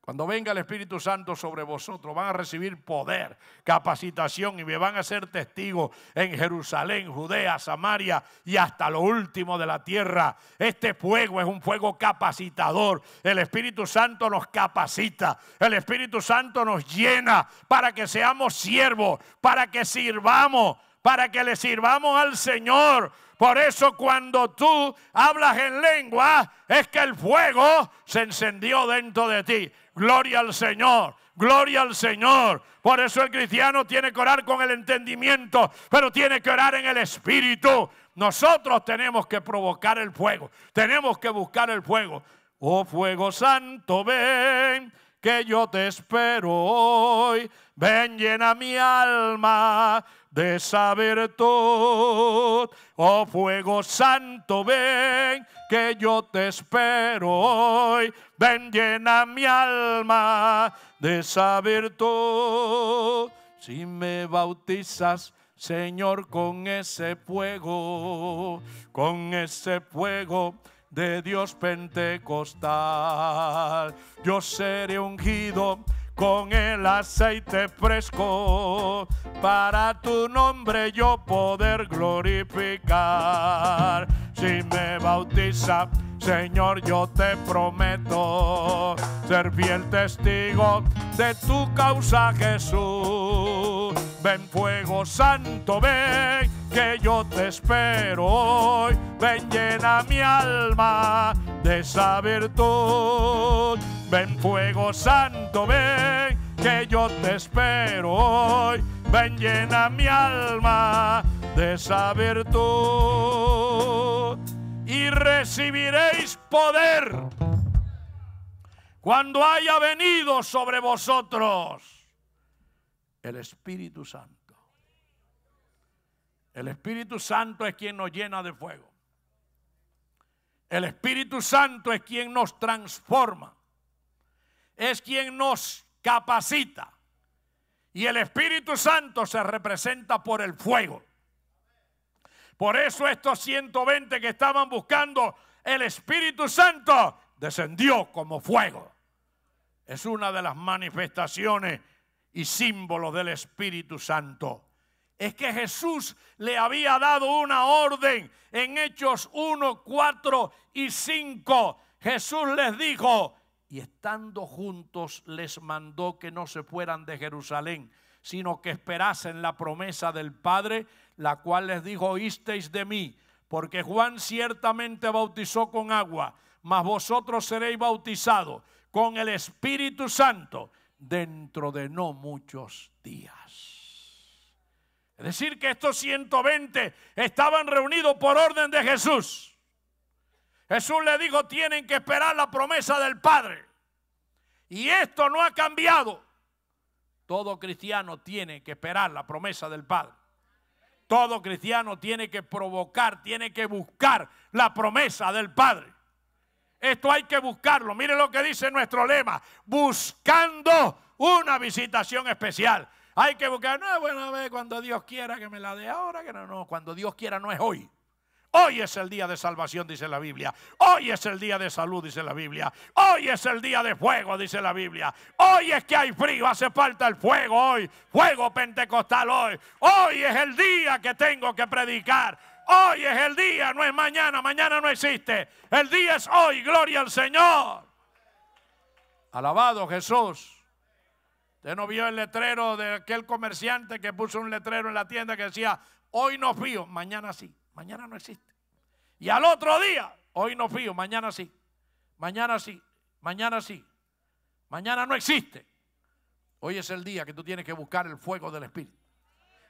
cuando venga el Espíritu Santo sobre vosotros, van a recibir poder, capacitación y me van a ser testigos en Jerusalén, Judea, Samaria y hasta lo último de la tierra. Este fuego es un fuego capacitador. El Espíritu Santo nos capacita. El Espíritu Santo nos llena para que seamos siervos, para que sirvamos, para que le sirvamos al Señor por eso cuando tú hablas en lengua, es que el fuego se encendió dentro de ti. Gloria al Señor. Gloria al Señor. Por eso el cristiano tiene que orar con el entendimiento, pero tiene que orar en el espíritu. Nosotros tenemos que provocar el fuego. Tenemos que buscar el fuego. Oh fuego santo, ven que yo te espero hoy. Ven llena mi alma de saber todo, Oh fuego santo, ven que yo te espero hoy. Ven, llena mi alma de saber todo. Si me bautizas, Señor, con ese fuego, con ese fuego de Dios pentecostal, yo seré ungido con el aceite fresco para tu nombre yo poder glorificar. Si me bautiza, Señor, yo te prometo ser fiel testigo de tu causa, Jesús. Ven fuego santo, ven que yo te espero hoy. Ven llena mi alma de esa virtud Ven fuego santo, ven, que yo te espero hoy. Ven llena mi alma de esa virtud y recibiréis poder cuando haya venido sobre vosotros el Espíritu Santo. El Espíritu Santo es quien nos llena de fuego. El Espíritu Santo es quien nos transforma es quien nos capacita. Y el Espíritu Santo se representa por el fuego. Por eso estos 120 que estaban buscando el Espíritu Santo descendió como fuego. Es una de las manifestaciones y símbolos del Espíritu Santo. Es que Jesús le había dado una orden en Hechos 1, 4 y 5. Jesús les dijo, y estando juntos les mandó que no se fueran de Jerusalén, sino que esperasen la promesa del Padre, la cual les dijo, oísteis de mí, porque Juan ciertamente bautizó con agua, mas vosotros seréis bautizados con el Espíritu Santo dentro de no muchos días. Es decir, que estos 120 estaban reunidos por orden de Jesús. Jesús le dijo, tienen que esperar la promesa del Padre. Y esto no ha cambiado. Todo cristiano tiene que esperar la promesa del Padre. Todo cristiano tiene que provocar, tiene que buscar la promesa del Padre. Esto hay que buscarlo. Mire lo que dice nuestro lema, buscando una visitación especial. Hay que buscar, no, es buena vez cuando Dios quiera que me la dé ahora, que no, no, cuando Dios quiera no es hoy. Hoy es el día de salvación, dice la Biblia. Hoy es el día de salud, dice la Biblia. Hoy es el día de fuego, dice la Biblia. Hoy es que hay frío, hace falta el fuego hoy. Fuego pentecostal hoy. Hoy es el día que tengo que predicar. Hoy es el día, no es mañana, mañana no existe. El día es hoy, gloria al Señor. Alabado Jesús. Usted no vio el letrero de aquel comerciante que puso un letrero en la tienda que decía, hoy no frío, mañana sí mañana no existe. Y al otro día, hoy no fío, mañana sí, mañana sí, mañana sí, mañana no existe. Hoy es el día que tú tienes que buscar el fuego del Espíritu.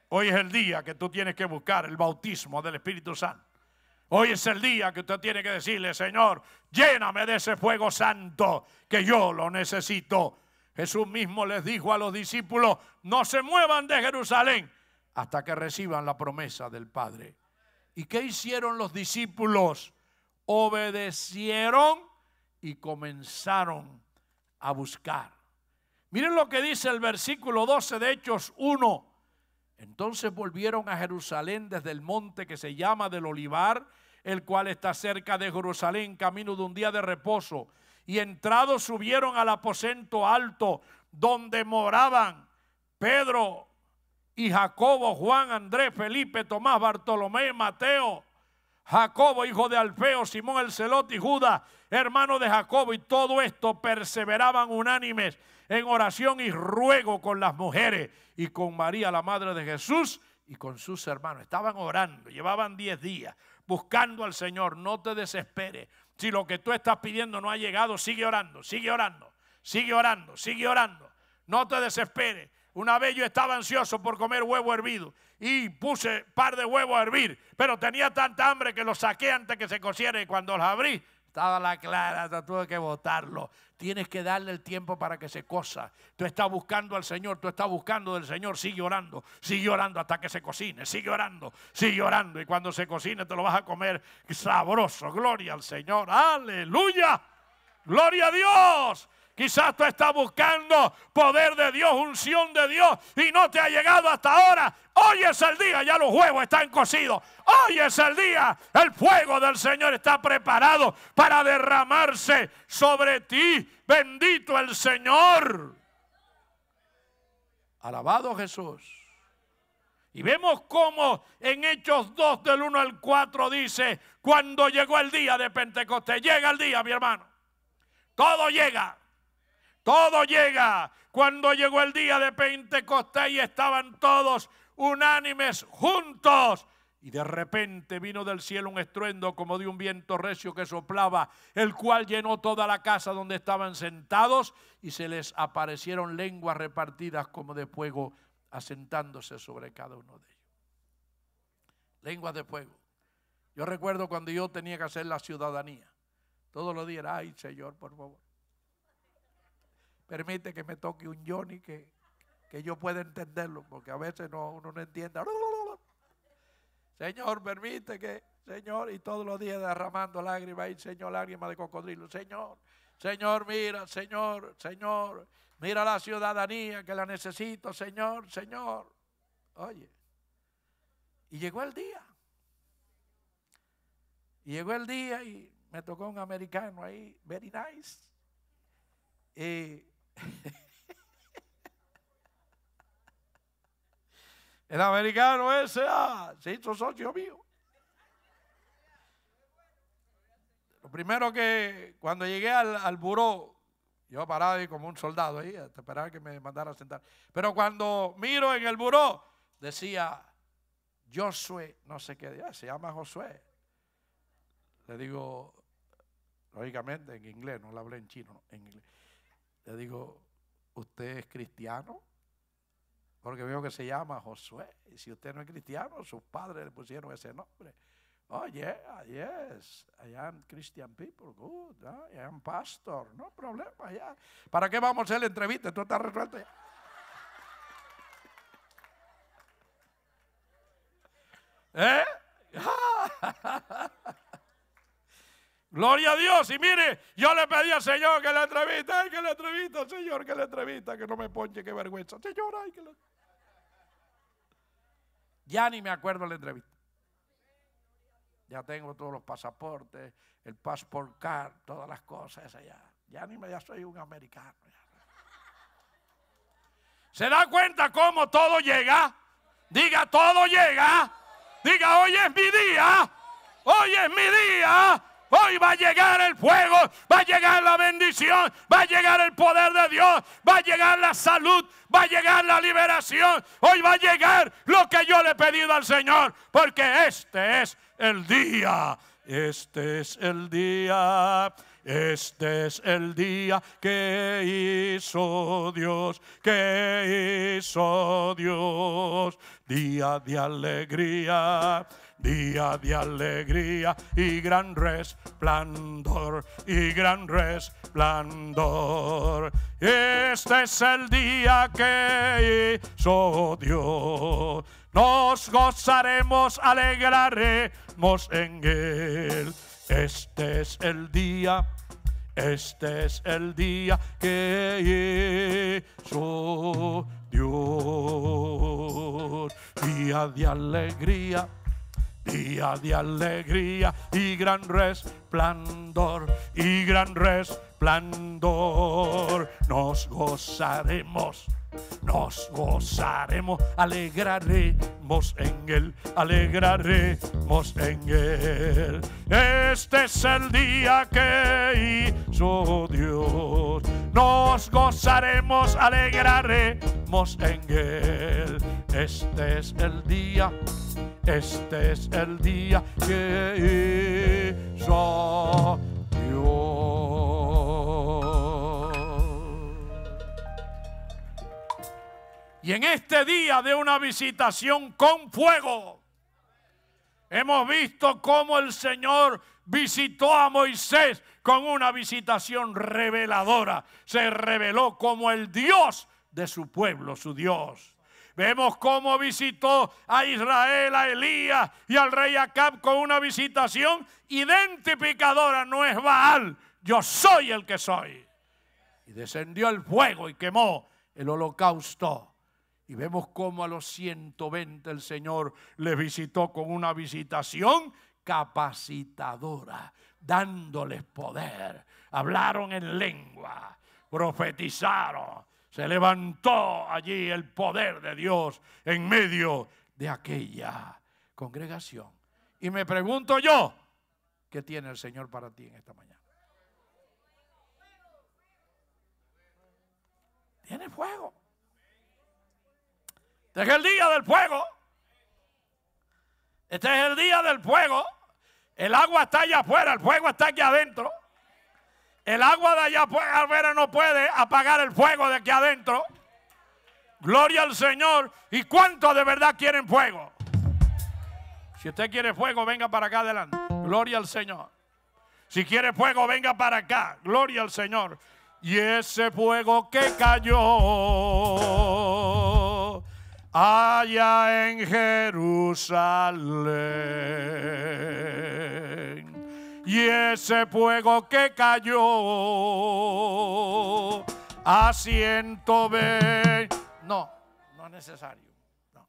Hoy es el día que tú tienes que buscar el bautismo del Espíritu Santo. Hoy es el día que usted tiene que decirle, Señor, lléname de ese fuego santo que yo lo necesito. Jesús mismo les dijo a los discípulos, no se muevan de Jerusalén hasta que reciban la promesa del Padre. ¿Y qué hicieron los discípulos? Obedecieron y comenzaron a buscar. Miren lo que dice el versículo 12 de Hechos 1. Entonces volvieron a Jerusalén desde el monte que se llama del Olivar, el cual está cerca de Jerusalén, camino de un día de reposo. Y entrados subieron al aposento alto, donde moraban Pedro, y Jacobo, Juan, Andrés, Felipe, Tomás, Bartolomé, Mateo, Jacobo, hijo de Alfeo, Simón el Celote y Judas, hermano de Jacobo, y todo esto perseveraban unánimes en oración y ruego con las mujeres y con María, la madre de Jesús, y con sus hermanos. Estaban orando, llevaban diez días buscando al Señor. No te desesperes. Si lo que tú estás pidiendo no ha llegado, sigue orando, sigue orando, sigue orando, sigue orando. No te desesperes. Una vez yo estaba ansioso por comer huevo hervido y puse par de huevo a hervir, pero tenía tanta hambre que los saqué antes que se cociera y cuando los abrí estaba la clara, tuve que botarlo. Tienes que darle el tiempo para que se cosa. Tú estás buscando al Señor, tú estás buscando del Señor, sigue orando, sigue orando hasta que se cocine, sigue orando, sigue orando. Y cuando se cocine te lo vas a comer sabroso. Gloria al Señor, aleluya, gloria a Dios. Quizás tú estás buscando poder de Dios, unción de Dios, y no te ha llegado hasta ahora. Hoy es el día, ya los huevos están cocidos. Hoy es el día, el fuego del Señor está preparado para derramarse sobre ti. Bendito el Señor. Alabado Jesús. Y vemos cómo en Hechos 2 del 1 al 4 dice, cuando llegó el día de Pentecostés, llega el día, mi hermano. Todo llega. Todo llega. Cuando llegó el día de Pentecostés y estaban todos unánimes juntos. Y de repente vino del cielo un estruendo como de un viento recio que soplaba, el cual llenó toda la casa donde estaban sentados y se les aparecieron lenguas repartidas como de fuego, asentándose sobre cada uno de ellos. Lenguas de fuego. Yo recuerdo cuando yo tenía que hacer la ciudadanía. Todos los días ay Señor, por favor permite que me toque un Johnny que, que yo pueda entenderlo, porque a veces no, uno no entiende. Señor, permite que, Señor, y todos los días derramando lágrimas, y Señor, lágrimas de cocodrilo, Señor, Señor, mira, Señor, Señor, mira la ciudadanía que la necesito, Señor, Señor. Oye, y llegó el día. Y llegó el día y me tocó un americano ahí, very nice. y... Eh, El americano ese ah, se hizo socio mío. Lo primero que cuando llegué al, buró, yo parado ahí como un soldado ahí, hasta esperar que me mandara a sentar. Pero cuando miro en el buró, decía Josué, no sé qué, se llama Josué. Le digo, lógicamente en inglés, no lo hablé en chino, en inglés. Le digo, ¿usted es cristiano? Porque veo que se llama Josué. Y si usted no es cristiano, sus padres le pusieron ese nombre. Oh, yeah, yes, I am Christian people, good, ah, I am pastor, no problema, ya. ¿Para qué vamos a hacer la entrevista? Tú está resuelto ya. ¿Eh? Gloria a Dios. Y mire, yo le pedí al Señor que la entrevista, ay, que le entrevista, Señor, que le entrevista, que no me ponche, qué vergüenza. Señor, ay, que Ya ni me acuerdo la entrevista. Ya tengo todos los pasaportes, el passport card, todas las cosas ya. ni me, ya soy un americano. ¿Se da cuenta cómo todo llega? Diga, todo llega. Diga, hoy es mi día. Hoy es mi día. Hoy va a llegar el fuego, va a llegar la bendición, va a llegar el poder de Dios, va a llegar la salud, va a llegar la liberación. Hoy va a llegar lo que yo le he pedido al Señor, porque este es el día. Este es el día este es el día que hizo Dios, que hizo Dios, día de alegría día de alegría y gran resplandor, y gran resplandor. Este es el día que hizo Dios. Nos gozaremos, alegraremos en él. Este es el día este es el día que hizo Dios. Día de alegría, día de alegría y gran resplandor, y gran resplandor. Nos gozaremos nos gozaremos, alegraremos en Él, alegraremos en Él. Este es el día que hizo Dios. Nos gozaremos, alegraremos en Él. Este es el día, este es el día que hizo Dios. Y en este día de una visitación con fuego, hemos visto cómo el Señor visitó a Moisés con una visitación reveladora. Se reveló como el Dios de su pueblo, su Dios. Vemos cómo visitó a Israel, a Elías y al rey Acab con una visitación identificadora. No es Baal, yo soy el que soy. Y descendió el fuego y quemó el holocausto. Y vemos cómo a los 120 el Señor les visitó con una visitación capacitadora, dándoles poder. Hablaron en lengua, profetizaron. Se levantó allí el poder de Dios en medio de aquella congregación. Y me pregunto yo, ¿qué tiene el Señor para ti en esta mañana? Tiene fuego. Este es el día del fuego. Este es el día del fuego. El agua está allá afuera, el fuego está aquí adentro. El agua de allá afuera no puede apagar el fuego de aquí adentro. Gloria al Señor. ¿Y cuántos de verdad quieren fuego? Si usted quiere fuego, venga para acá adelante. Gloria al Señor. Si quiere fuego, venga para acá. Gloria al Señor. Y ese fuego que cayó allá en Jerusalén. Y ese fuego que cayó Asiento ven No, no es necesario. No.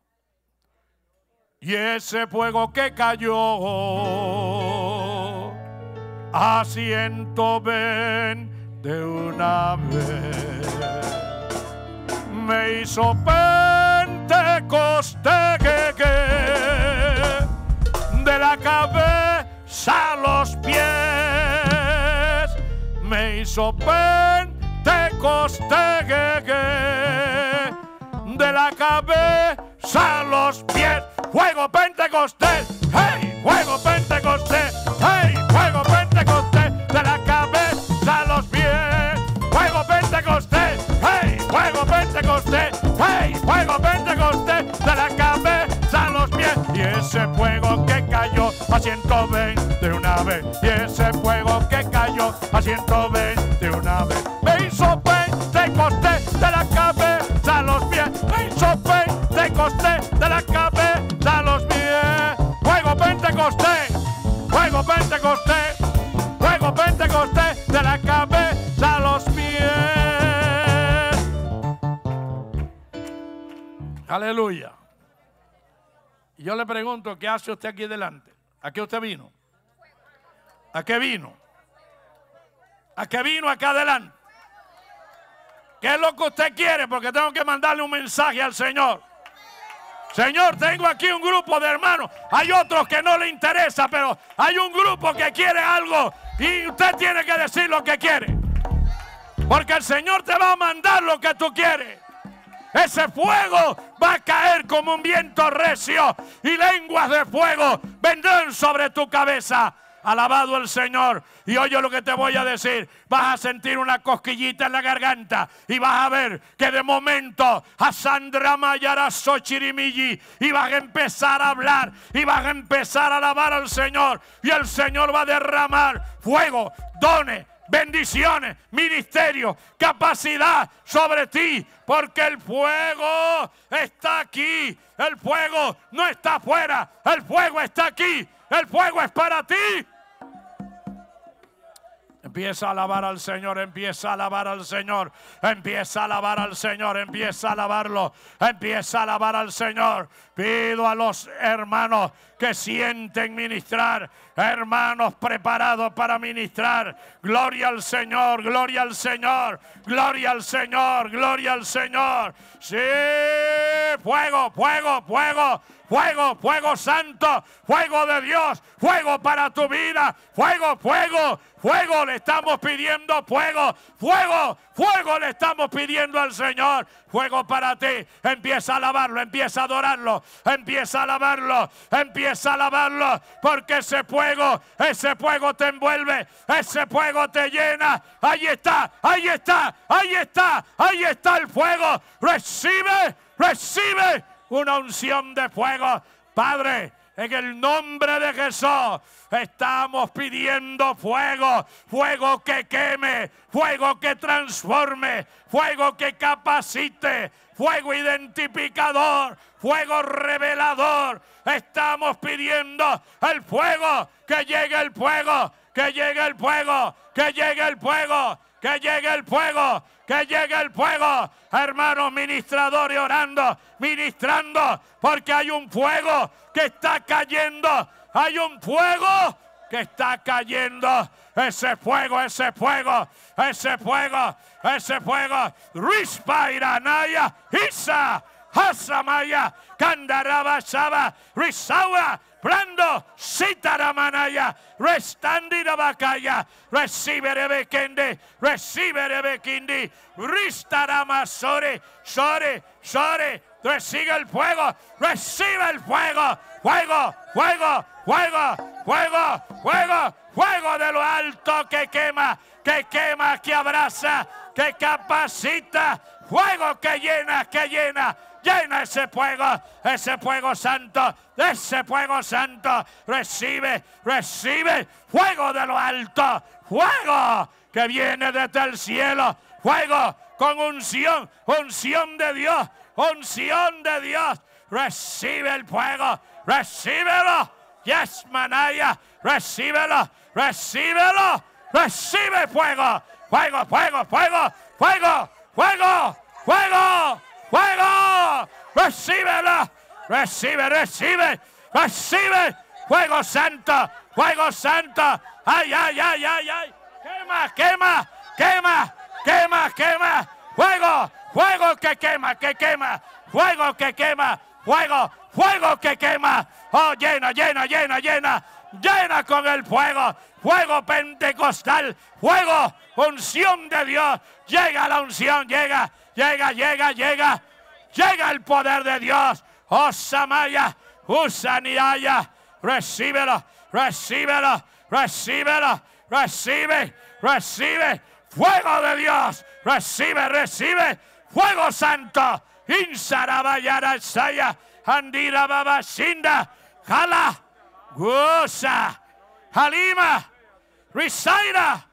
Y ese fuego que cayó Asiento ven de una vez me hizo te de la cabeza a los pies me hizo pente que, que, de la cabeza a los pies juego pentecostés hey juego pentecostés hey juego pentecostés de la cabeza a los pies juego pentecostés hey juego pentecostés ¡Hey! Fuego pentecostés de la cabeza a los pies. Y ese fuego que cayó a 120 una vez. Y ese fuego que cayó a 120 una vez. Me hizo pentecostés de la cabeza a los pies. Me hizo pentecostés de la cabeza a los pies. Fuego pentecostés. Fuego pentecostés. Aleluya. yo le pregunto, ¿qué hace usted aquí delante? ¿A qué usted vino? ¿A qué vino? ¿A qué vino acá adelante? ¿Qué es lo que usted quiere? Porque tengo que mandarle un mensaje al Señor. Señor, tengo aquí un grupo de hermanos. Hay otros que no le interesa, pero hay un grupo que quiere algo y usted tiene que decir lo que quiere. Porque el Señor te va a mandar lo que tú quieres. Ese fuego va a caer como un viento recio y lenguas de fuego vendrán sobre tu cabeza. Alabado el Señor. Y oye lo que te voy a decir. Vas a sentir una cosquillita en la garganta. Y vas a ver que de momento a Sandra Mayarazo Chirimilli. Y vas a empezar a hablar. Y vas a empezar a alabar al Señor. Y el Señor va a derramar fuego, done bendiciones, ministerio, capacidad sobre ti, porque el fuego está aquí, el fuego no está afuera, el fuego está aquí, el fuego es para ti Empieza a alabar al Señor, empieza a alabar al Señor, empieza a alabar al Señor, empieza a alabarlo, empieza a alabar al Señor. Pido a los hermanos que sienten ministrar, hermanos preparados para ministrar. Gloria al Señor, gloria al Señor, gloria al Señor, gloria al Señor. Sí, fuego, fuego, fuego, fuego, fuego santo, fuego de Dios, fuego para tu vida, fuego, fuego. Fuego le estamos pidiendo, fuego, fuego, fuego le estamos pidiendo al Señor. Fuego para ti. Empieza a alabarlo, empieza a adorarlo, empieza a alabarlo, empieza a alabarlo. Porque ese fuego, ese fuego te envuelve, ese fuego te llena. Ahí está, ahí está, ahí está, ahí está el fuego. Recibe, recibe una unción de fuego. Padre, en el nombre de Jesús estamos pidiendo fuego, fuego que queme, fuego que transforme, fuego que capacite, fuego identificador, fuego revelador. Estamos pidiendo el fuego, que llegue el fuego, que llegue el fuego, que llegue el fuego, que llegue el fuego que llegue el fuego, hermanos ministradores orando, ministrando, porque hay un fuego que está cayendo, hay un fuego que está cayendo. Ese fuego, ese fuego, ese fuego, ese fuego. Naya, Isa, Hasamaya, Blando sitaramanaya, recibe reciberebekende, reciberebekindi, ristaramasore, sore, sore, recibe el fuego, recibe el fuego, fuego, fuego, fuego, fuego, fuego, fuego de lo alto que quema, que quema, que abraza, que capacita, fuego que llena, que llena Llena ese fuego, ese fuego santo, ese fuego santo. Recibe, recibe fuego de lo alto, fuego que viene desde el cielo, fuego con unción, unción de Dios, unción de Dios. Recibe el fuego, recíbelo. Yes, Manaya, recíbelo, recíbelo, recibe fuego, fuego, fuego, fuego, fuego, fuego, fuego. fuego fuego, ¡Recíbelo! ¡Recibe, recibe, recibe, recibe, fuego santo, fuego santo, ay, ay, ay, ay, ay, quema, quema, quema, quema, quema, fuego, fuego que quema, que quema, fuego que quema, fuego, fuego que quema, oh, llena, llena, llena, llena, llena con el fuego, fuego pentecostal, fuego, unción de Dios, llega la unción, llega, llega, llega, llega. Llega el poder de Dios. Oh Samaya, Usaniaya, recíbelo, recíbelo, recíbelo, recibe, recibe. Fuego de Dios, recibe, recibe. Fuego santo. saya Andira Shinda, Jala, Gusa, Halima, Risaira,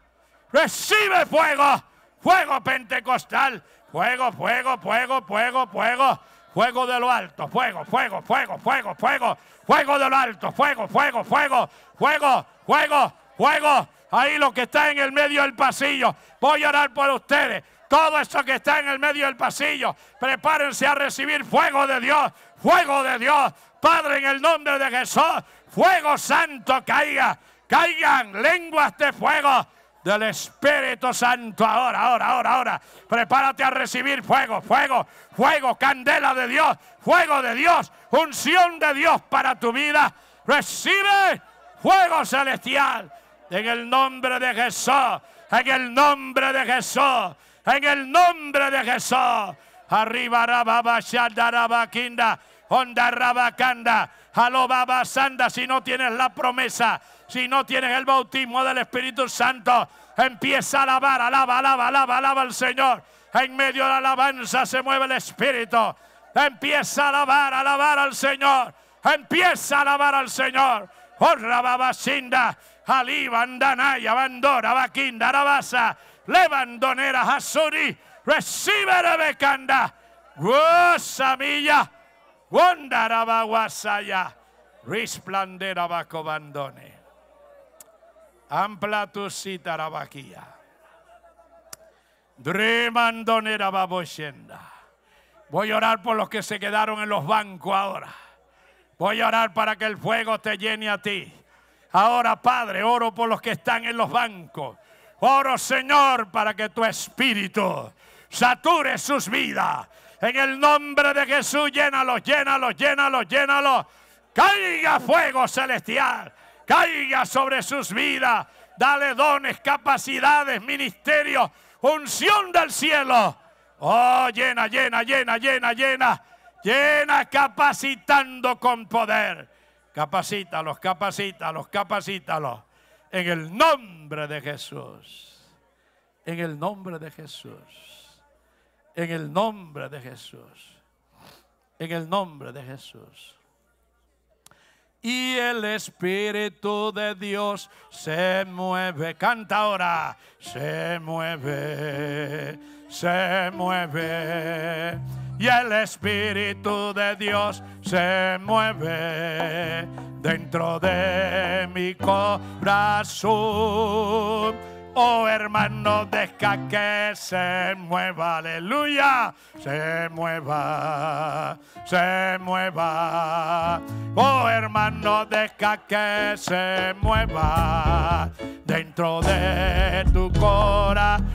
recibe fuego, fuego pentecostal fuego, fuego, fuego, fuego, fuego. Fuego de lo alto, fuego, fuego, fuego, fuego, fuego, fuego de lo alto, fuego, fuego, fuego, fuego, fuego, fuego. Ahí lo que está en el medio del pasillo. Voy a orar por ustedes. Todo eso que está en el medio del pasillo, prepárense a recibir fuego de Dios, fuego de Dios. Padre, en el nombre de Jesús, fuego santo caiga, caigan lenguas de fuego del Espíritu Santo. Ahora, ahora, ahora, ahora. Prepárate a recibir fuego, fuego, fuego, candela de Dios, fuego de Dios, unción de Dios para tu vida. Recibe fuego celestial en el nombre de Jesús, en el nombre de Jesús, en el nombre de Jesús. Arriba, rababa, kinda, onda rabacanda, alobaba, sanda, si no tienes la promesa si no tienes el bautismo del Espíritu Santo, empieza a alabar, alaba, alaba, alaba, alaba al Señor. En medio de la alabanza se mueve el Espíritu. Empieza a alabar, alabar al Señor. Empieza a alabar al Señor. Orrababasinda, Alibandanaya, Bandora, Baquinda, Arabasa, Levandonera, Hasuri, recibe Rebecanda, Guasamilla, Wandarabaguasaya, Risplandera, Bacobandone. Ampla tu sitarabaquía. Dremandonera baboyenda. Voy a orar por los que se quedaron en los bancos ahora. Voy a orar para que el fuego te llene a ti. Ahora, Padre, oro por los que están en los bancos. Oro, Señor, para que tu espíritu sature sus vidas. En el nombre de Jesús, llénalos, llénalos, llénalos, llénalos. Caiga fuego celestial caiga sobre sus vidas. Dale dones, capacidades, ministerio, unción del cielo. Oh, llena, llena, llena, llena, llena, llena, capacitando con poder. Capacítalos, capacítalos, capacítalos. En el nombre de Jesús. En el nombre de Jesús. En el nombre de Jesús. En el nombre de Jesús y el Espíritu de Dios se mueve. Canta ahora. Se mueve, se mueve. Y el Espíritu de Dios se mueve dentro de mi corazón Oh hermano, deja que se mueva, aleluya, se mueva, se mueva. Oh hermano, deja que se mueva dentro de tu corazón.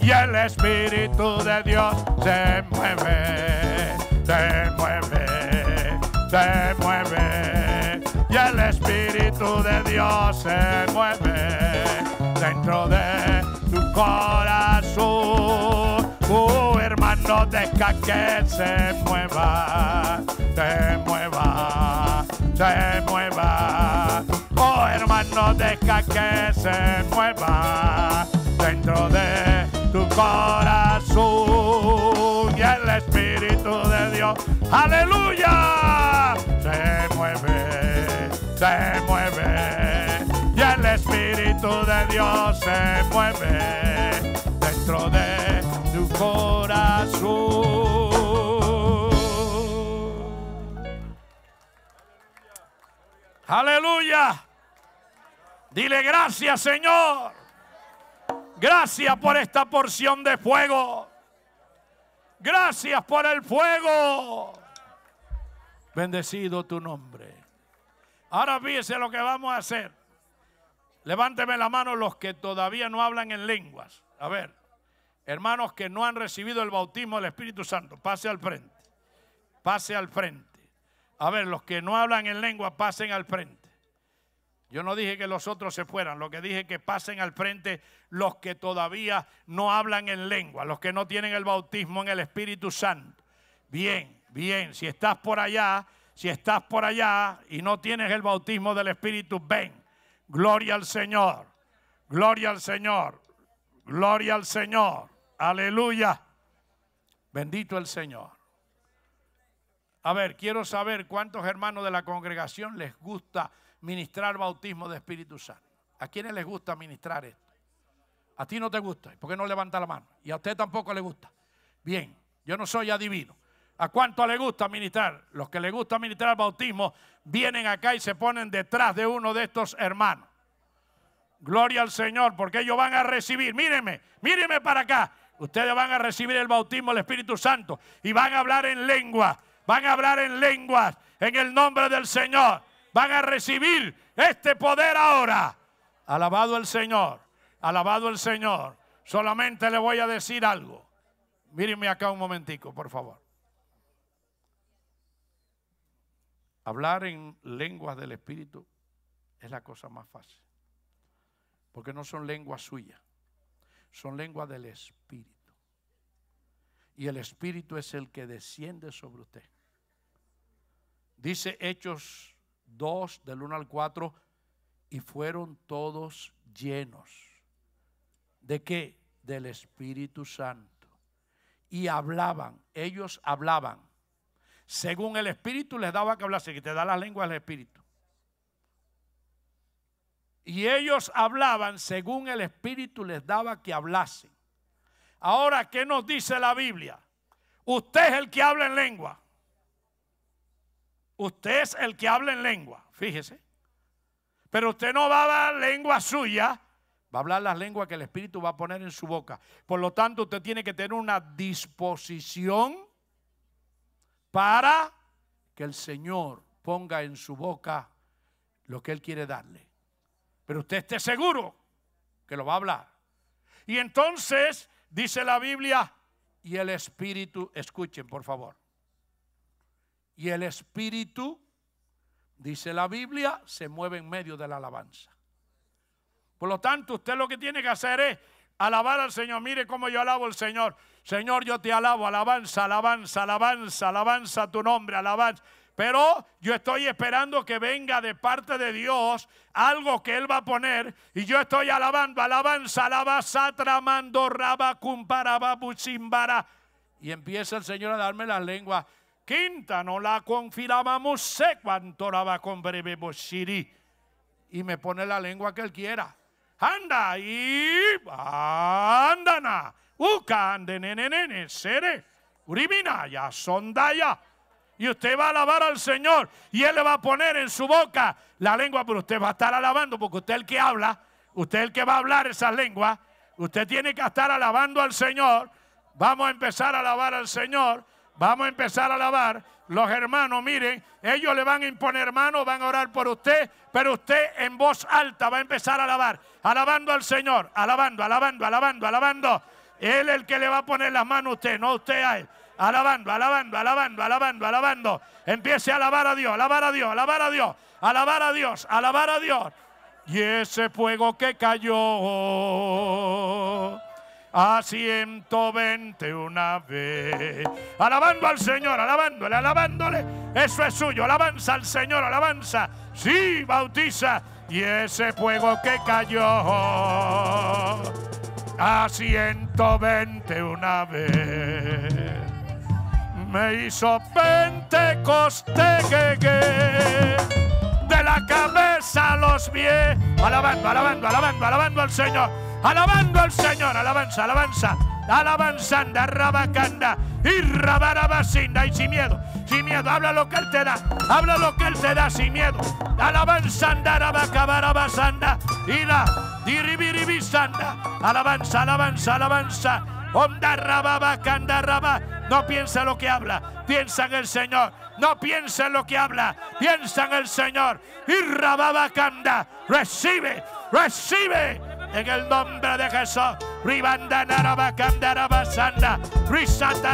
Y el Espíritu de Dios se mueve, se mueve, se mueve. Y el Espíritu de Dios se mueve dentro de tu corazón. Oh, hermano, deja que se mueva, se mueva, se mueva. Oh, hermano, deja que se mueva dentro de tu corazón. Y el Espíritu de Dios, aleluya, se mueve, se mueve. Espíritu de Dios se mueve dentro de tu corazón. Aleluya. Dile gracias Señor. Gracias por esta porción de fuego. Gracias por el fuego. Bendecido tu nombre. Ahora fíjese lo que vamos a hacer. Levánteme la mano los que todavía no hablan en lenguas. A ver, hermanos que no han recibido el bautismo del Espíritu Santo, pase al frente. Pase al frente. A ver, los que no hablan en lengua, pasen al frente. Yo no dije que los otros se fueran, lo que dije que pasen al frente los que todavía no hablan en lengua, los que no tienen el bautismo en el Espíritu Santo. Bien, bien, si estás por allá, si estás por allá y no tienes el bautismo del Espíritu, ven. Gloria al Señor. Gloria al Señor. Gloria al Señor. Aleluya. Bendito el Señor. A ver, quiero saber cuántos hermanos de la congregación les gusta ministrar bautismo de Espíritu Santo. ¿A quiénes les gusta ministrar esto? A ti no te gusta. ¿Por qué no levanta la mano? Y a usted tampoco le gusta. Bien, yo no soy adivino. ¿A cuánto le gusta ministrar? Los que le gusta ministrar el bautismo vienen acá y se ponen detrás de uno de estos hermanos. Gloria al Señor, porque ellos van a recibir, mírenme, mírenme para acá. Ustedes van a recibir el bautismo del Espíritu Santo y van a hablar en lengua. van a hablar en lenguas en el nombre del Señor. Van a recibir este poder ahora. Alabado el Señor, alabado el Señor. Solamente le voy a decir algo. Mírenme acá un momentico, por favor. Hablar en lenguas del Espíritu es la cosa más fácil. Porque no son lenguas suyas, son lenguas del Espíritu. Y el Espíritu es el que desciende sobre usted. Dice Hechos 2, del 1 al 4, y fueron todos llenos. ¿De qué? Del Espíritu Santo. Y hablaban, ellos hablaban según el Espíritu les daba que hablase, que te da la lengua el Espíritu. Y ellos hablaban según el Espíritu les daba que hablasen. Ahora, ¿qué nos dice la Biblia? Usted es el que habla en lengua. Usted es el que habla en lengua, fíjese. Pero usted no va a hablar lengua suya, va a hablar las lenguas que el Espíritu va a poner en su boca. Por lo tanto, usted tiene que tener una disposición para que el Señor ponga en su boca lo que Él quiere darle. Pero usted esté seguro que lo va a hablar. Y entonces dice la Biblia, y el Espíritu, escuchen por favor, y el Espíritu, dice la Biblia, se mueve en medio de la alabanza. Por lo tanto, usted lo que tiene que hacer es alabar al Señor. Mire cómo yo alabo al Señor. Señor, yo te alabo, alabanza, alabanza, alabanza, alabanza tu nombre, alabanza. Pero yo estoy esperando que venga de parte de Dios algo que Él va a poner. Y yo estoy alabando, alabanza, alabanza, tramando, raba, para Y empieza el Señor a darme las lenguas. Quinta, no la confilábamos, sé cuánto raba con breve Y me pone la lengua que Él quiera. Anda y andana. Uriminaya, sondaya. Y usted va a alabar al Señor y Él le va a poner en su boca la lengua, pero usted va a estar alabando porque usted es el que habla, usted es el que va a hablar esas lenguas, usted tiene que estar alabando al Señor. Vamos a empezar a alabar al Señor, vamos a empezar a alabar. Los hermanos, miren, ellos le van a imponer manos, van a orar por usted, pero usted en voz alta va a empezar a alabar, alabando al Señor, alabando, alabando, alabando, alabando. Él es el que le va a poner las manos a usted, no usted a él. Alabando, alabando, alabando, alabando, alabando. Empiece a alabar a Dios, alabar a Dios, alabar a Dios, alabar a Dios, alabar a Dios. Y ese fuego que cayó a veinte una vez. Alabando al Señor, alabándole, alabándole. Eso es suyo. Alabanza al Señor, alabanza. Sí, bautiza. Y ese fuego que cayó a 120 una vez. Me hizo pentecoste que, de la cabeza a los pies. Alabando, alabando, alabando, alabando al Señor. Alabando al Señor. Alabanza, alabanza. Alabanzanda, rabacanda. Y rabarabacinda. Y sin miedo. Sin miedo. Habla lo que Él te da. Habla lo que Él te da sin miedo. Alabanzanda, rabacabarabasanda. Y la. diribi Alabanza, alabanza, alabanza. Onda rababa, No piensa lo que habla, piensa en el Señor. No piensa en lo que habla, piensa en el Señor. Y rababa, Recibe, recibe. En el nombre de Jesús. Ribanda candaraba, sanda.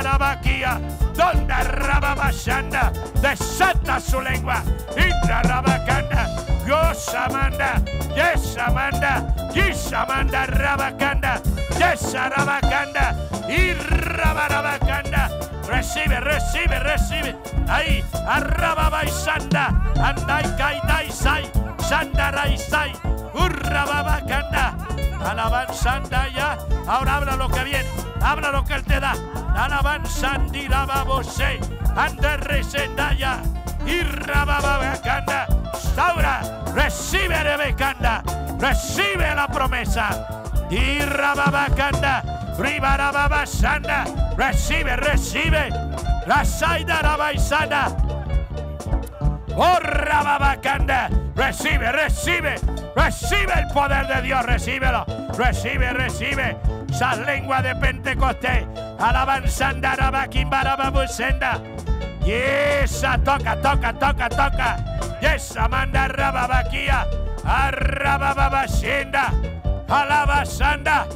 Rabakia, Donde rababa, sanda. Desata su lengua. y Indrarabacanda. Yo Amanda. Yes, Amanda. Yes, Amanda Rabacanda. Yes, Rabacanda. Y Rabarabacanda. Recibe, recibe, recibe. Ahí, y Sanda. Andai kaitai, Sai. Sandarai Sai. ¡Urra, bababakanda! Alabanzanda ya. Ahora habla lo que viene. Habla lo que él te da. alabanza la babose. Anda, ¡Hurra, Irra, bababakanda! Saura, recibe, canda, Recibe la promesa. Irra, riva Ribara, sanda, Recibe, recibe. La saida, rabaisana. ¡Oh, Recibe, recibe, recibe el poder de Dios, recíbelo, recibe, recibe. Esas lengua de Pentecostés, alabanzanda, rabaquimbarababusenda. Y esa toca, toca, toca, toca. Y esa manda rababaquía, Alaba alabasanda,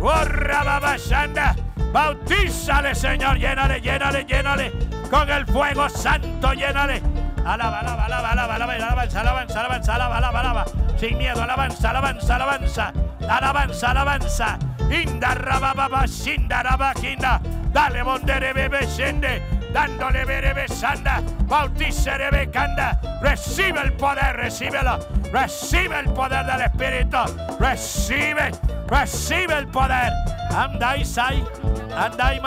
borra oh, rababasanda. Bautízale, Señor, llénale, llénale, llénale. Con el fuego santo, llénale Alaba, alaba, alaba, alaba, alaba, alabanza, alabanza, alabanza, alaba, alaba, alaba. Sin miedo, alabanza, alabanza, alabanza. Alabanza, alabanza. Inda baba, shinda kinda, Dale bondere bebe Dándole bebe sanda. Bautiza canda. Recibe el poder, recíbelo. Recibe el poder del Espíritu. Recibe, recibe el poder. Andai sai, andai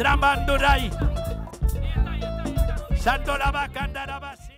Dramandurai. Santo la vaca